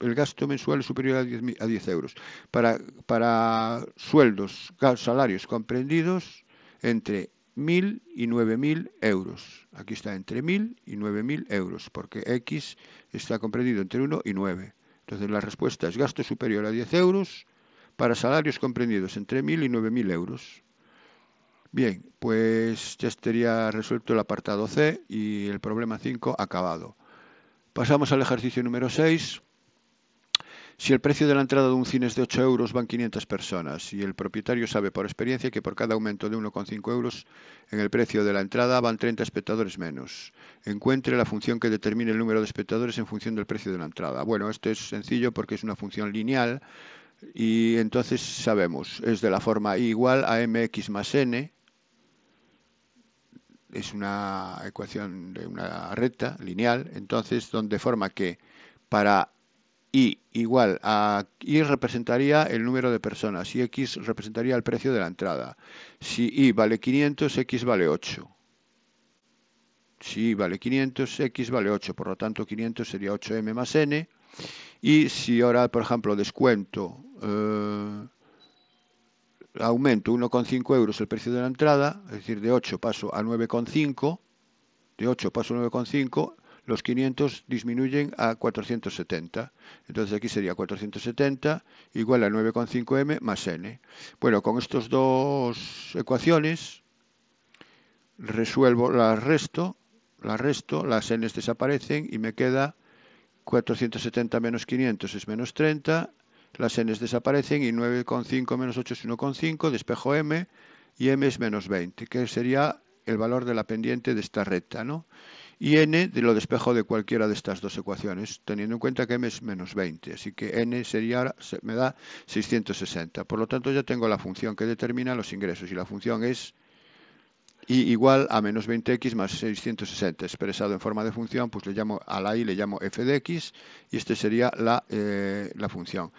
el gasto mensual es superior a 10, a 10 euros. Para, para sueldos, salarios comprendidos entre 1.000 y 9.000 euros. Aquí está entre 1.000 y 9.000 euros, porque X está comprendido entre 1 y 9. Entonces la respuesta es gasto superior a 10 euros para salarios comprendidos entre 1.000 y 9.000 euros. Bien, pues ya estaría resuelto el apartado C y el problema 5 acabado. Pasamos al ejercicio número 6. Si el precio de la entrada de un cine es de 8 euros, van 500 personas y el propietario sabe por experiencia que por cada aumento de 1,5 euros en el precio de la entrada van 30 espectadores menos. Encuentre la función que determine el número de espectadores en función del precio de la entrada. Bueno, esto es sencillo porque es una función lineal y entonces sabemos, es de la forma igual a mx más n, es una ecuación de una recta lineal, entonces donde forma que para y igual a Y representaría el número de personas y X representaría el precio de la entrada. Si Y vale 500, X vale 8. Si Y vale 500, X vale 8. Por lo tanto, 500 sería 8M más N. Y si ahora, por ejemplo, descuento, eh, aumento 1,5 euros el precio de la entrada, es decir, de 8 paso a 9,5, de 8 paso a 9,5, los 500 disminuyen a 470. Entonces aquí sería 470 igual a 9,5m más n. Bueno, con estas dos ecuaciones resuelvo, la resto, las resto, las n desaparecen y me queda 470 menos 500 es menos 30, las n desaparecen y 9,5 menos 8 es 1,5, despejo m y m es menos 20, que sería el valor de la pendiente de esta recta, ¿no? y n lo despejo de cualquiera de estas dos ecuaciones, teniendo en cuenta que m es menos 20, así que n sería, me da 660. Por lo tanto, ya tengo la función que determina los ingresos y la función es y igual a menos 20x más 660, expresado en forma de función, pues le llamo a la i le llamo f de x y este sería la, eh, la función.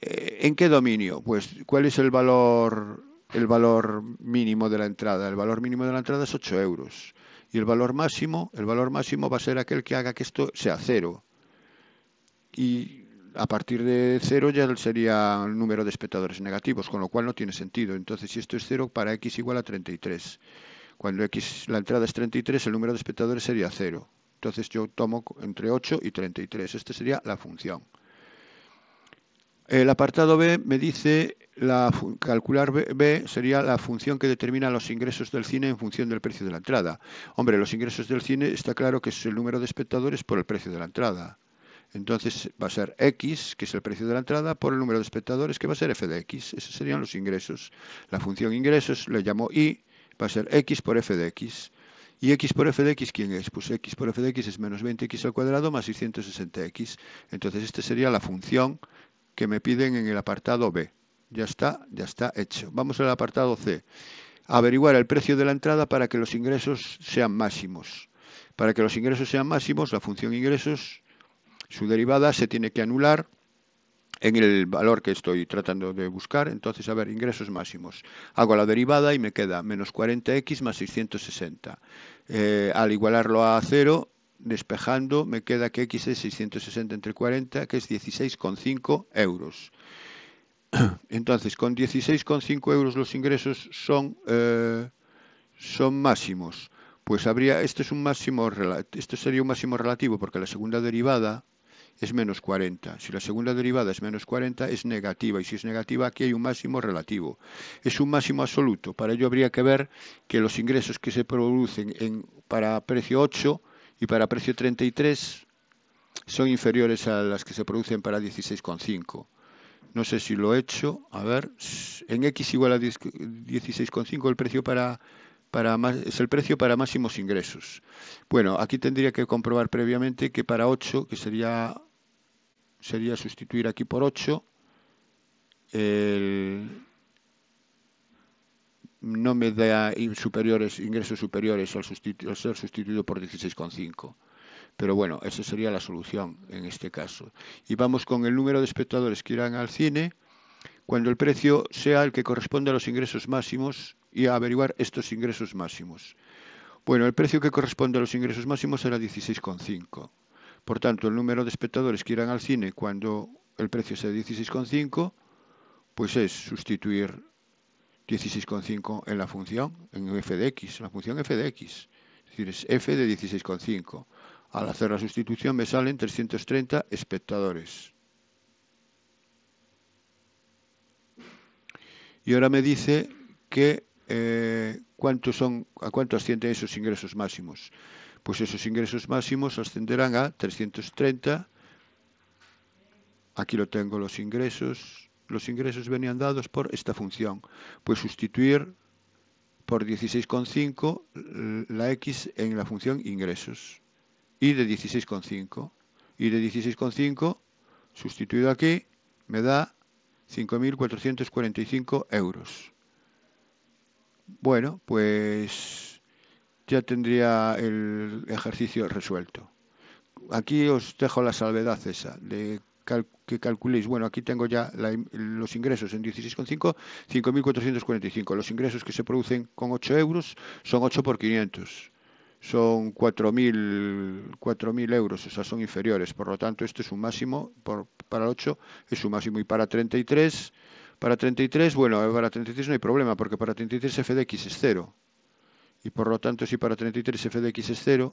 Eh, ¿En qué dominio? Pues cuál es el valor el valor mínimo de la entrada. El valor mínimo de la entrada es 8 euros. Y el valor máximo, el valor máximo va a ser aquel que haga que esto sea cero. Y a partir de cero ya sería el número de espectadores negativos, con lo cual no tiene sentido. Entonces, si esto es cero, para x igual a 33. Cuando x la entrada es 33, el número de espectadores sería cero. Entonces yo tomo entre 8 y 33. Esta sería la función. El apartado B me dice la, calcular B, sería la función que determina los ingresos del cine en función del precio de la entrada. Hombre, los ingresos del cine está claro que es el número de espectadores por el precio de la entrada. Entonces va a ser X, que es el precio de la entrada, por el número de espectadores, que va a ser F de X. Esos serían los ingresos. La función ingresos le llamo Y, va a ser X por F de X. ¿Y x por f de x quién es? Pues x por f de x es menos 20x al cuadrado más 660x. Entonces esta sería la función que me piden en el apartado B. Ya está, ya está hecho. Vamos al apartado C. Averiguar el precio de la entrada para que los ingresos sean máximos. Para que los ingresos sean máximos, la función ingresos, su derivada se tiene que anular en el valor que estoy tratando de buscar. Entonces, a ver, ingresos máximos. Hago la derivada y me queda menos 40x más 660. Eh, al igualarlo a 0, despejando, me queda que x es 660 entre 40, que es 16,5 euros. [coughs] Entonces, con 16,5 euros los ingresos son, eh, son máximos. Pues habría, este, es un máximo, esto sería un máximo relativo porque la segunda derivada es menos 40. Si la segunda derivada es menos 40 es negativa y si es negativa aquí hay un máximo relativo. Es un máximo absoluto. Para ello habría que ver que los ingresos que se producen para precio 8 y para precio 33 son inferiores a las que se producen para 16,5 no sé si lo he hecho, a ver, en X igual a 16,5 el precio para, es el precio para máximos ingresos. Bueno, aquí tendría que comprobar previamente que para 8, que sería, sería sustituir aquí por 8, no me da superiores, ingresos superiores al ser sustituido por 16,5. Pero bueno, esa sería la solución en este caso. Y vamos con el número de espectadores que irán al cine cuando el precio sea el que corresponde a los ingresos máximos y a averiguar estos ingresos máximos. Bueno, el precio que corresponde a los ingresos máximos será 16,5. Por tanto, el número de espectadores que irán al cine cuando el precio sea 16,5, pues es sustituir 16,5 en la función, en f de x, la función f de x. Es decir, es f de 16,5. Al hacer la sustitución me salen 330 espectadores. Y ahora me dice que eh, son, a cuánto ascienden esos ingresos máximos. Pues esos ingresos máximos ascenderán a 330. Aquí lo tengo, los ingresos. Los ingresos venían dados por esta función. Pues sustituir por 16,5 la x en la función ingresos y de 16,5. Y de 16,5 sustituido aquí me da 5.445 euros. Bueno, pues ya tendría el ejercicio resuelto. Aquí os dejo la salvedad esa de que calculéis. Bueno, aquí tengo ya los ingresos en 16,5, 5.445. Los ingresos que se producen con 8 euros son 8 por 500 son 4.000 euros, o sea, son inferiores. Por lo tanto, este es un máximo, por, para 8 es un máximo. Y para 33, para 33, bueno, eh, para 33 no hay problema, porque para 33 FDX es 0. Y por lo tanto, si para 33 FDX es 0,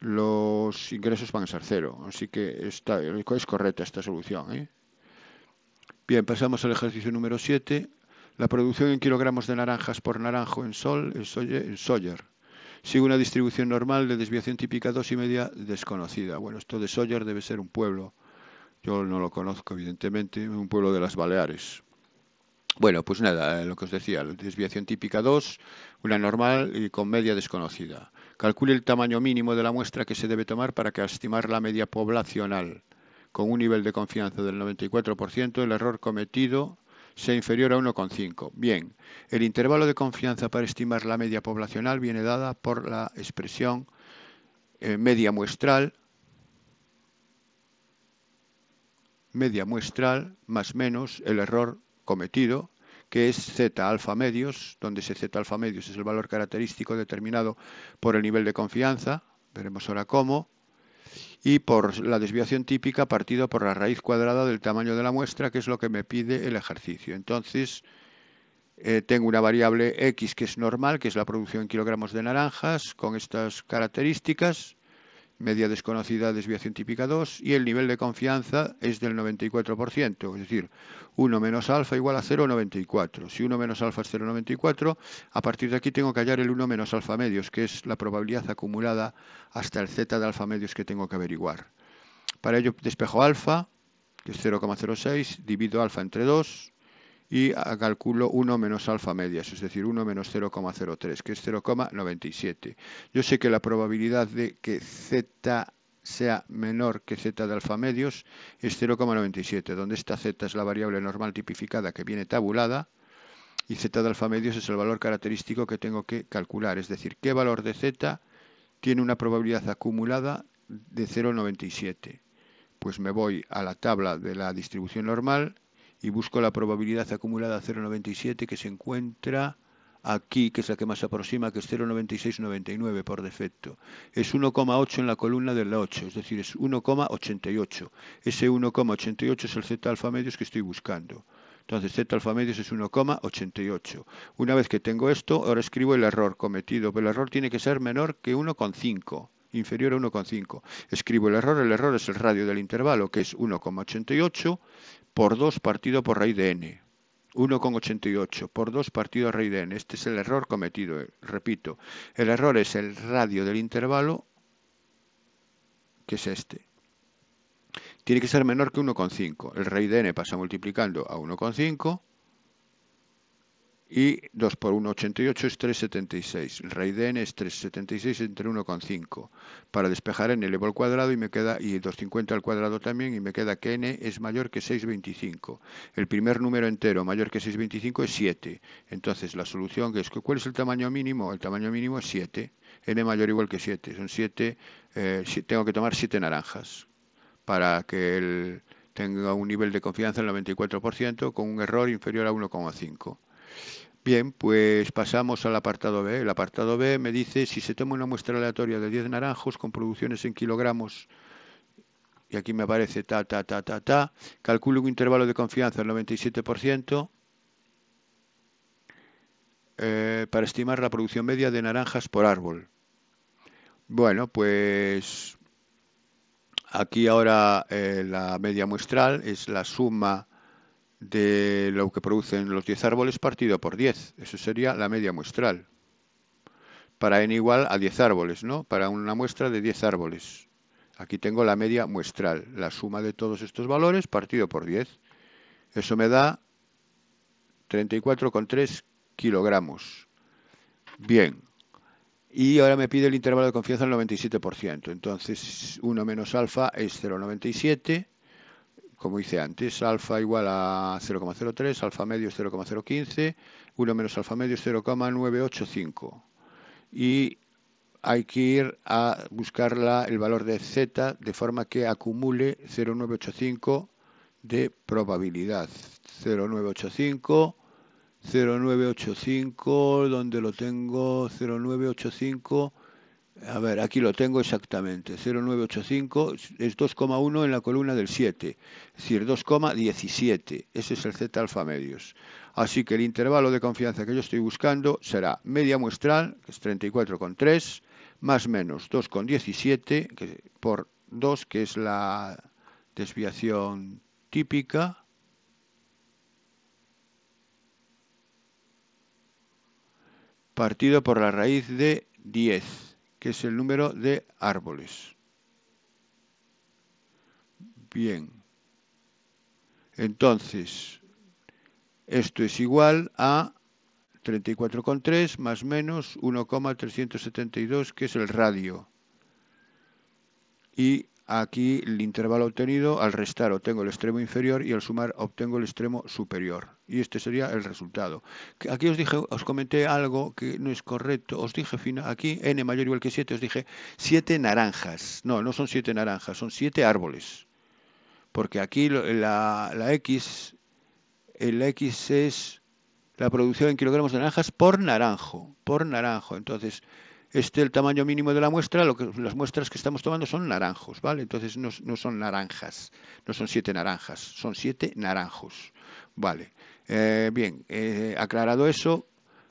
los ingresos van a ser 0. Así que está, es correcta esta solución. ¿eh? Bien, pasamos al ejercicio número 7. La producción en kilogramos de naranjas por naranjo en sol, en soler Sigue una distribución normal de desviación típica 2 y media desconocida. Bueno, esto de Sawyer debe ser un pueblo. Yo no lo conozco, evidentemente, un pueblo de las Baleares. Bueno, pues nada, eh, lo que os decía, desviación típica 2, una normal y con media desconocida. Calcule el tamaño mínimo de la muestra que se debe tomar para estimar la media poblacional. Con un nivel de confianza del 94%, el error cometido sea inferior a 1,5. Bien, el intervalo de confianza para estimar la media poblacional viene dada por la expresión eh, media muestral, media muestral más menos el error cometido, que es z alfa medios, donde ese z alfa medios es el valor característico determinado por el nivel de confianza, veremos ahora cómo, y por la desviación típica partido por la raíz cuadrada del tamaño de la muestra, que es lo que me pide el ejercicio. Entonces, eh, tengo una variable x que es normal, que es la producción en kilogramos de naranjas, con estas características, media desconocida desviación típica 2 y el nivel de confianza es del 94%, es decir, 1 menos alfa igual a 0,94. Si 1 menos alfa es 0,94, a partir de aquí tengo que hallar el 1 menos alfa medios, que es la probabilidad acumulada hasta el z de alfa medios que tengo que averiguar. Para ello despejo alfa, que es 0,06, divido alfa entre 2, y ah, calculo 1 menos alfa medias, es decir, 1 menos 0,03, que es 0,97. Yo sé que la probabilidad de que z sea menor que z de alfa medios es 0,97, donde esta z es la variable normal tipificada que viene tabulada y z de alfa medios es el valor característico que tengo que calcular, es decir, qué valor de z tiene una probabilidad acumulada de 0,97. Pues me voy a la tabla de la distribución normal y busco la probabilidad acumulada 0,97 que se encuentra aquí, que es la que más se aproxima, que es 0,9699 por defecto. Es 1,8 en la columna del 8, es decir, es 1,88. Ese 1,88 es el z alfa medios que estoy buscando. Entonces z alfa medios es 1,88. Una vez que tengo esto, ahora escribo el error cometido, pero el error tiene que ser menor que 1,5 inferior a 1,5. Escribo el error, el error es el radio del intervalo, que es 1,88 por 2 partido por raíz de n. 1,88 por 2 partido raíz de n. Este es el error cometido. Eh, repito, el error es el radio del intervalo, que es este. Tiene que ser menor que 1,5. El raíz de n pasa multiplicando a 1,5 y 2 por 1, 88, es 3,76. El raíz de n es 3,76 entre 1,5. Para despejar n elevo al cuadrado y me queda y 2,50 al cuadrado también y me queda que n es mayor que 6,25. El primer número entero mayor que 6,25 es 7. Entonces la solución que es ¿cuál es el tamaño mínimo? El tamaño mínimo es 7. n mayor o igual que 7. Son 7. Eh, tengo que tomar 7 naranjas para que el tenga un nivel de confianza del 94% con un error inferior a 1,5. Bien, pues pasamos al apartado B. El apartado B me dice si se toma una muestra aleatoria de 10 naranjos con producciones en kilogramos, y aquí me aparece ta, ta, ta, ta, ta, calculo un intervalo de confianza del 97%. Eh, para estimar la producción media de naranjas por árbol. Bueno, pues aquí ahora eh, la media muestral es la suma de lo que producen los 10 árboles partido por 10. Eso sería la media muestral. Para n igual a 10 árboles, ¿no? Para una muestra de 10 árboles. Aquí tengo la media muestral, la suma de todos estos valores partido por 10. Eso me da 34,3 kilogramos. Bien. Y ahora me pide el intervalo de confianza del 97%. Entonces 1 menos alfa es 0,97 como hice antes, alfa igual a 0,03, alfa medio 0,015, 1 menos alfa medio 0,985. Y hay que ir a buscar el valor de z de forma que acumule 0,985 de probabilidad. 0,985, 0,985, donde lo tengo, 0,985 a ver, aquí lo tengo exactamente. 0,985 es 2,1 en la columna del 7, es decir, 2,17. Ese es el Z alfa medios. Así que el intervalo de confianza que yo estoy buscando será media muestral, que es 34,3, más menos 2,17 por 2, que es la desviación típica. partido por la raíz de 10 que es el número de árboles. Bien. Entonces, esto es igual a 34,3 más menos 1,372, que es el radio. Y Aquí el intervalo obtenido, al restar obtengo el extremo inferior y al sumar obtengo el extremo superior. Y este sería el resultado. Aquí os dije, os comenté algo que no es correcto. Os dije aquí n mayor o igual que 7, os dije 7 naranjas. No, no son 7 naranjas, son 7 árboles. Porque aquí la, X, el X es la producción en kilogramos de naranjas por naranjo. Por naranjo. Entonces, este el tamaño mínimo de la muestra, lo que, las muestras que estamos tomando son naranjos, ¿vale? Entonces no, son naranjas, no son siete naranjas, son siete naranjos, ¿vale? Eh, bien, eh, aclarado eso,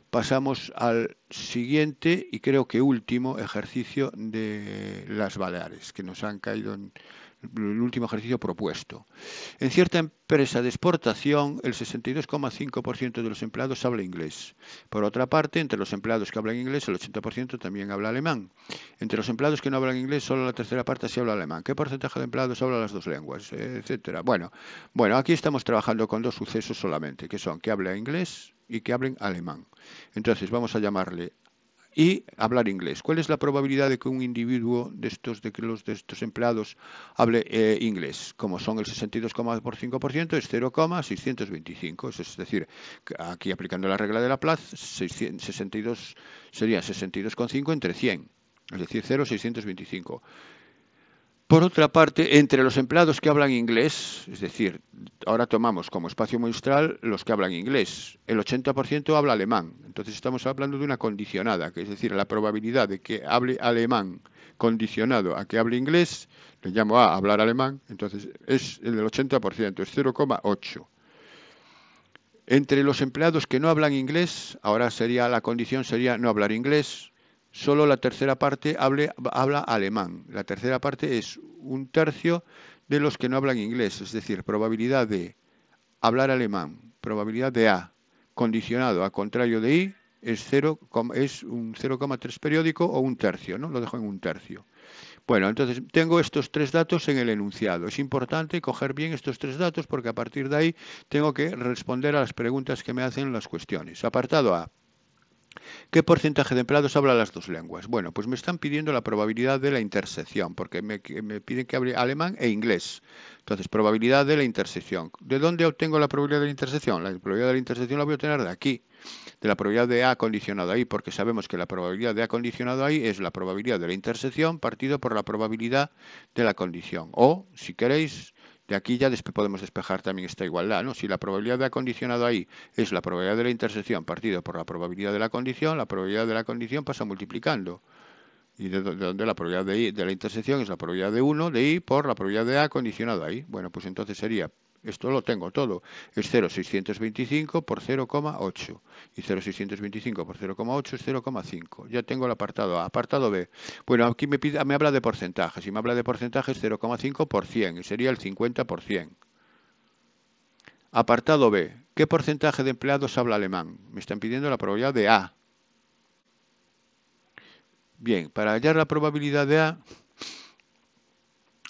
pasamos al siguiente y creo que último ejercicio de las Baleares, que nos han caído en, el último ejercicio propuesto. En cierta empresa de exportación, el 62,5% de los empleados habla inglés. Por otra parte, entre los empleados que hablan inglés, el 80% también habla alemán. Entre los empleados que no hablan inglés, solo la tercera parte sí habla alemán. ¿Qué porcentaje de empleados habla las dos lenguas? Eh, etcétera. Bueno, bueno, aquí estamos trabajando con dos sucesos solamente, que son que habla inglés y que hablen alemán. Entonces, vamos a llamarle y hablar inglés. ¿Cuál es la probabilidad de que un individuo de estos, de que los de estos empleados hable eh, inglés? Como son el 62,5% es 0,625. Es decir, aquí aplicando la regla de la Plaza, 62 sería 62,5 entre 100. Es decir, 0,625. Por otra parte, entre los empleados que hablan inglés, es decir, ahora tomamos como espacio muestral los que hablan inglés, el 80% habla alemán. Entonces estamos hablando de una condicionada, que es decir, la probabilidad de que hable alemán condicionado a que hable inglés, le llamo a hablar alemán, entonces es el del 80%, es 0,8. Entre los empleados que no hablan inglés, ahora sería la condición sería no hablar inglés, solo la tercera parte hable, habla alemán. La tercera parte es un tercio de los que no hablan inglés, es decir, probabilidad de hablar alemán, probabilidad de A, condicionado a contrario de I, es, 0, es un 0,3 periódico o un tercio, ¿no? Lo dejo en un tercio. Bueno, entonces tengo estos tres datos en el enunciado. Es importante coger bien estos tres datos porque a partir de ahí tengo que responder a las preguntas que me hacen las cuestiones. Apartado A. ¿Qué porcentaje de empleados habla las dos lenguas? Bueno, pues me están pidiendo la probabilidad de la intersección, porque me, piden que hable alemán e inglés. Entonces, probabilidad de la intersección. ¿De dónde obtengo la probabilidad de la intersección? La probabilidad de la intersección la voy a obtener de aquí, de la probabilidad de A condicionado ahí, porque sabemos que la probabilidad de A condicionado ahí es la probabilidad de la intersección partido por la probabilidad de la condición. O, si queréis, y aquí ya podemos despejar también esta igualdad. ¿no? Si la probabilidad de acondicionado ahí es la probabilidad de la intersección partido por la probabilidad de la condición, la probabilidad de la condición pasa multiplicando. Y de, donde la probabilidad de, la intersección es la probabilidad de 1 de i por la probabilidad de a condicionado ahí. Bueno, pues entonces sería esto lo tengo todo. Es 0,625 por 0,8. Y 0,625 por 0,8 es 0,5. Ya tengo el apartado A. Apartado B. Bueno, aquí me, habla de porcentajes. Si me habla de porcentajes, 0,5 por 100. Y sería el 50 Apartado B. ¿Qué porcentaje de empleados habla alemán? Me están pidiendo la probabilidad de A. Bien, para hallar la probabilidad de A,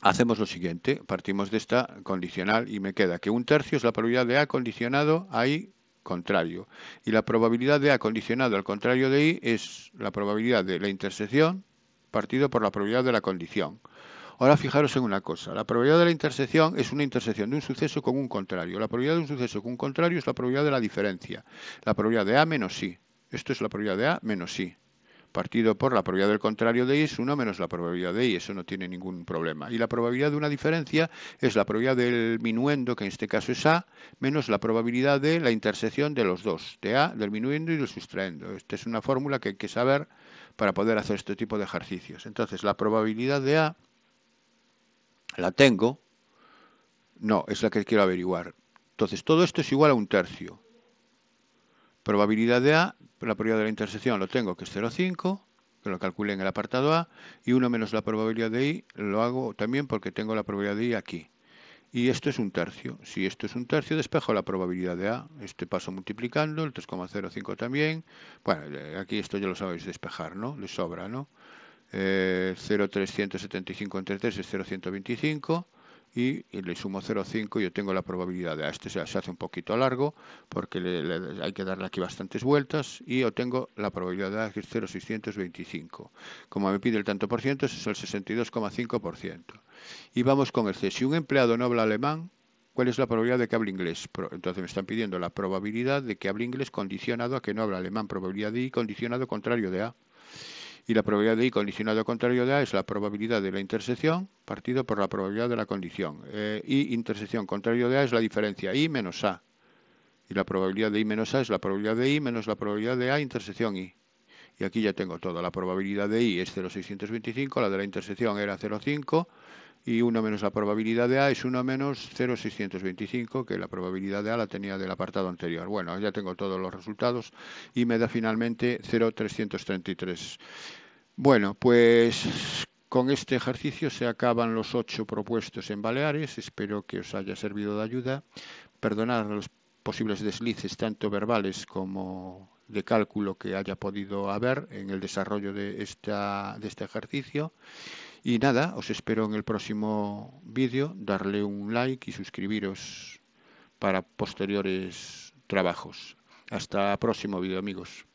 hacemos lo siguiente, partimos de esta condicional y me queda que un tercio es la probabilidad de A condicionado a I contrario. Y la probabilidad de A condicionado al contrario de I es la probabilidad de la intersección partido por la probabilidad de la condición. Ahora fijaros en una cosa, la probabilidad de la intersección es una intersección de un suceso con un contrario. La probabilidad de un suceso con un contrario es la probabilidad de la diferencia, la probabilidad de A menos I. Esto es la probabilidad de A menos I partido por la probabilidad del contrario de Y es 1 menos la probabilidad de Y. eso no tiene ningún problema. Y la probabilidad de una diferencia es la probabilidad del minuendo, que en este caso es a, menos la probabilidad de la intersección de los dos, de a, del minuendo y del sustraendo. Esta es una fórmula que hay que saber para poder hacer este tipo de ejercicios. Entonces, la probabilidad de a la tengo, no, es la que quiero averiguar. Entonces, todo esto es igual a un tercio. Probabilidad de A, la probabilidad de la intersección lo tengo que es 0,5, que lo calculé en el apartado A, y 1 menos la probabilidad de I lo hago también porque tengo la probabilidad de I aquí. Y esto es un tercio. Si esto es un tercio, despejo la probabilidad de A. Este paso multiplicando, el 3,05 también. Bueno, eh, aquí esto ya lo sabéis despejar, ¿no? Le sobra, ¿no? 0,375 eh, entre 3 es 0,125 y, le sumo 0,5, yo tengo la probabilidad de, a ah, este se hace un poquito largo, porque hay que darle aquí bastantes vueltas, y obtengo la probabilidad de que 0,625. Como me pide el tanto por ciento, es el 62,5%. Y vamos con el C. Si un empleado no habla alemán, ¿Cuál es la probabilidad de que hable inglés? Entonces me están pidiendo la probabilidad de que hable inglés condicionado a que no habla alemán. Probabilidad de I condicionado contrario de A y la probabilidad de I condicionado contrario de A es la probabilidad de la intersección partido por la probabilidad de la condición. Y eh, I intersección contrario de A es la diferencia I menos A. Y la probabilidad de I menos A es la probabilidad de I menos la probabilidad de A intersección I. Y aquí ya tengo todo. La probabilidad de I es 0,625, la de la intersección era 0,5 y 1 menos la probabilidad de A es 1 menos 0,625, que la probabilidad de A la tenía del apartado anterior. Bueno, ya tengo todos los resultados y me da finalmente 0,333. Bueno, pues con este ejercicio se acaban los ocho propuestos en Baleares. Espero que os haya servido de ayuda. Perdonad los posibles deslices, tanto verbales como de cálculo, que haya podido haber en el desarrollo de, esta, de este ejercicio. Y nada, os espero en el próximo vídeo, darle un like y suscribiros para posteriores trabajos. Hasta próximo vídeo, amigos.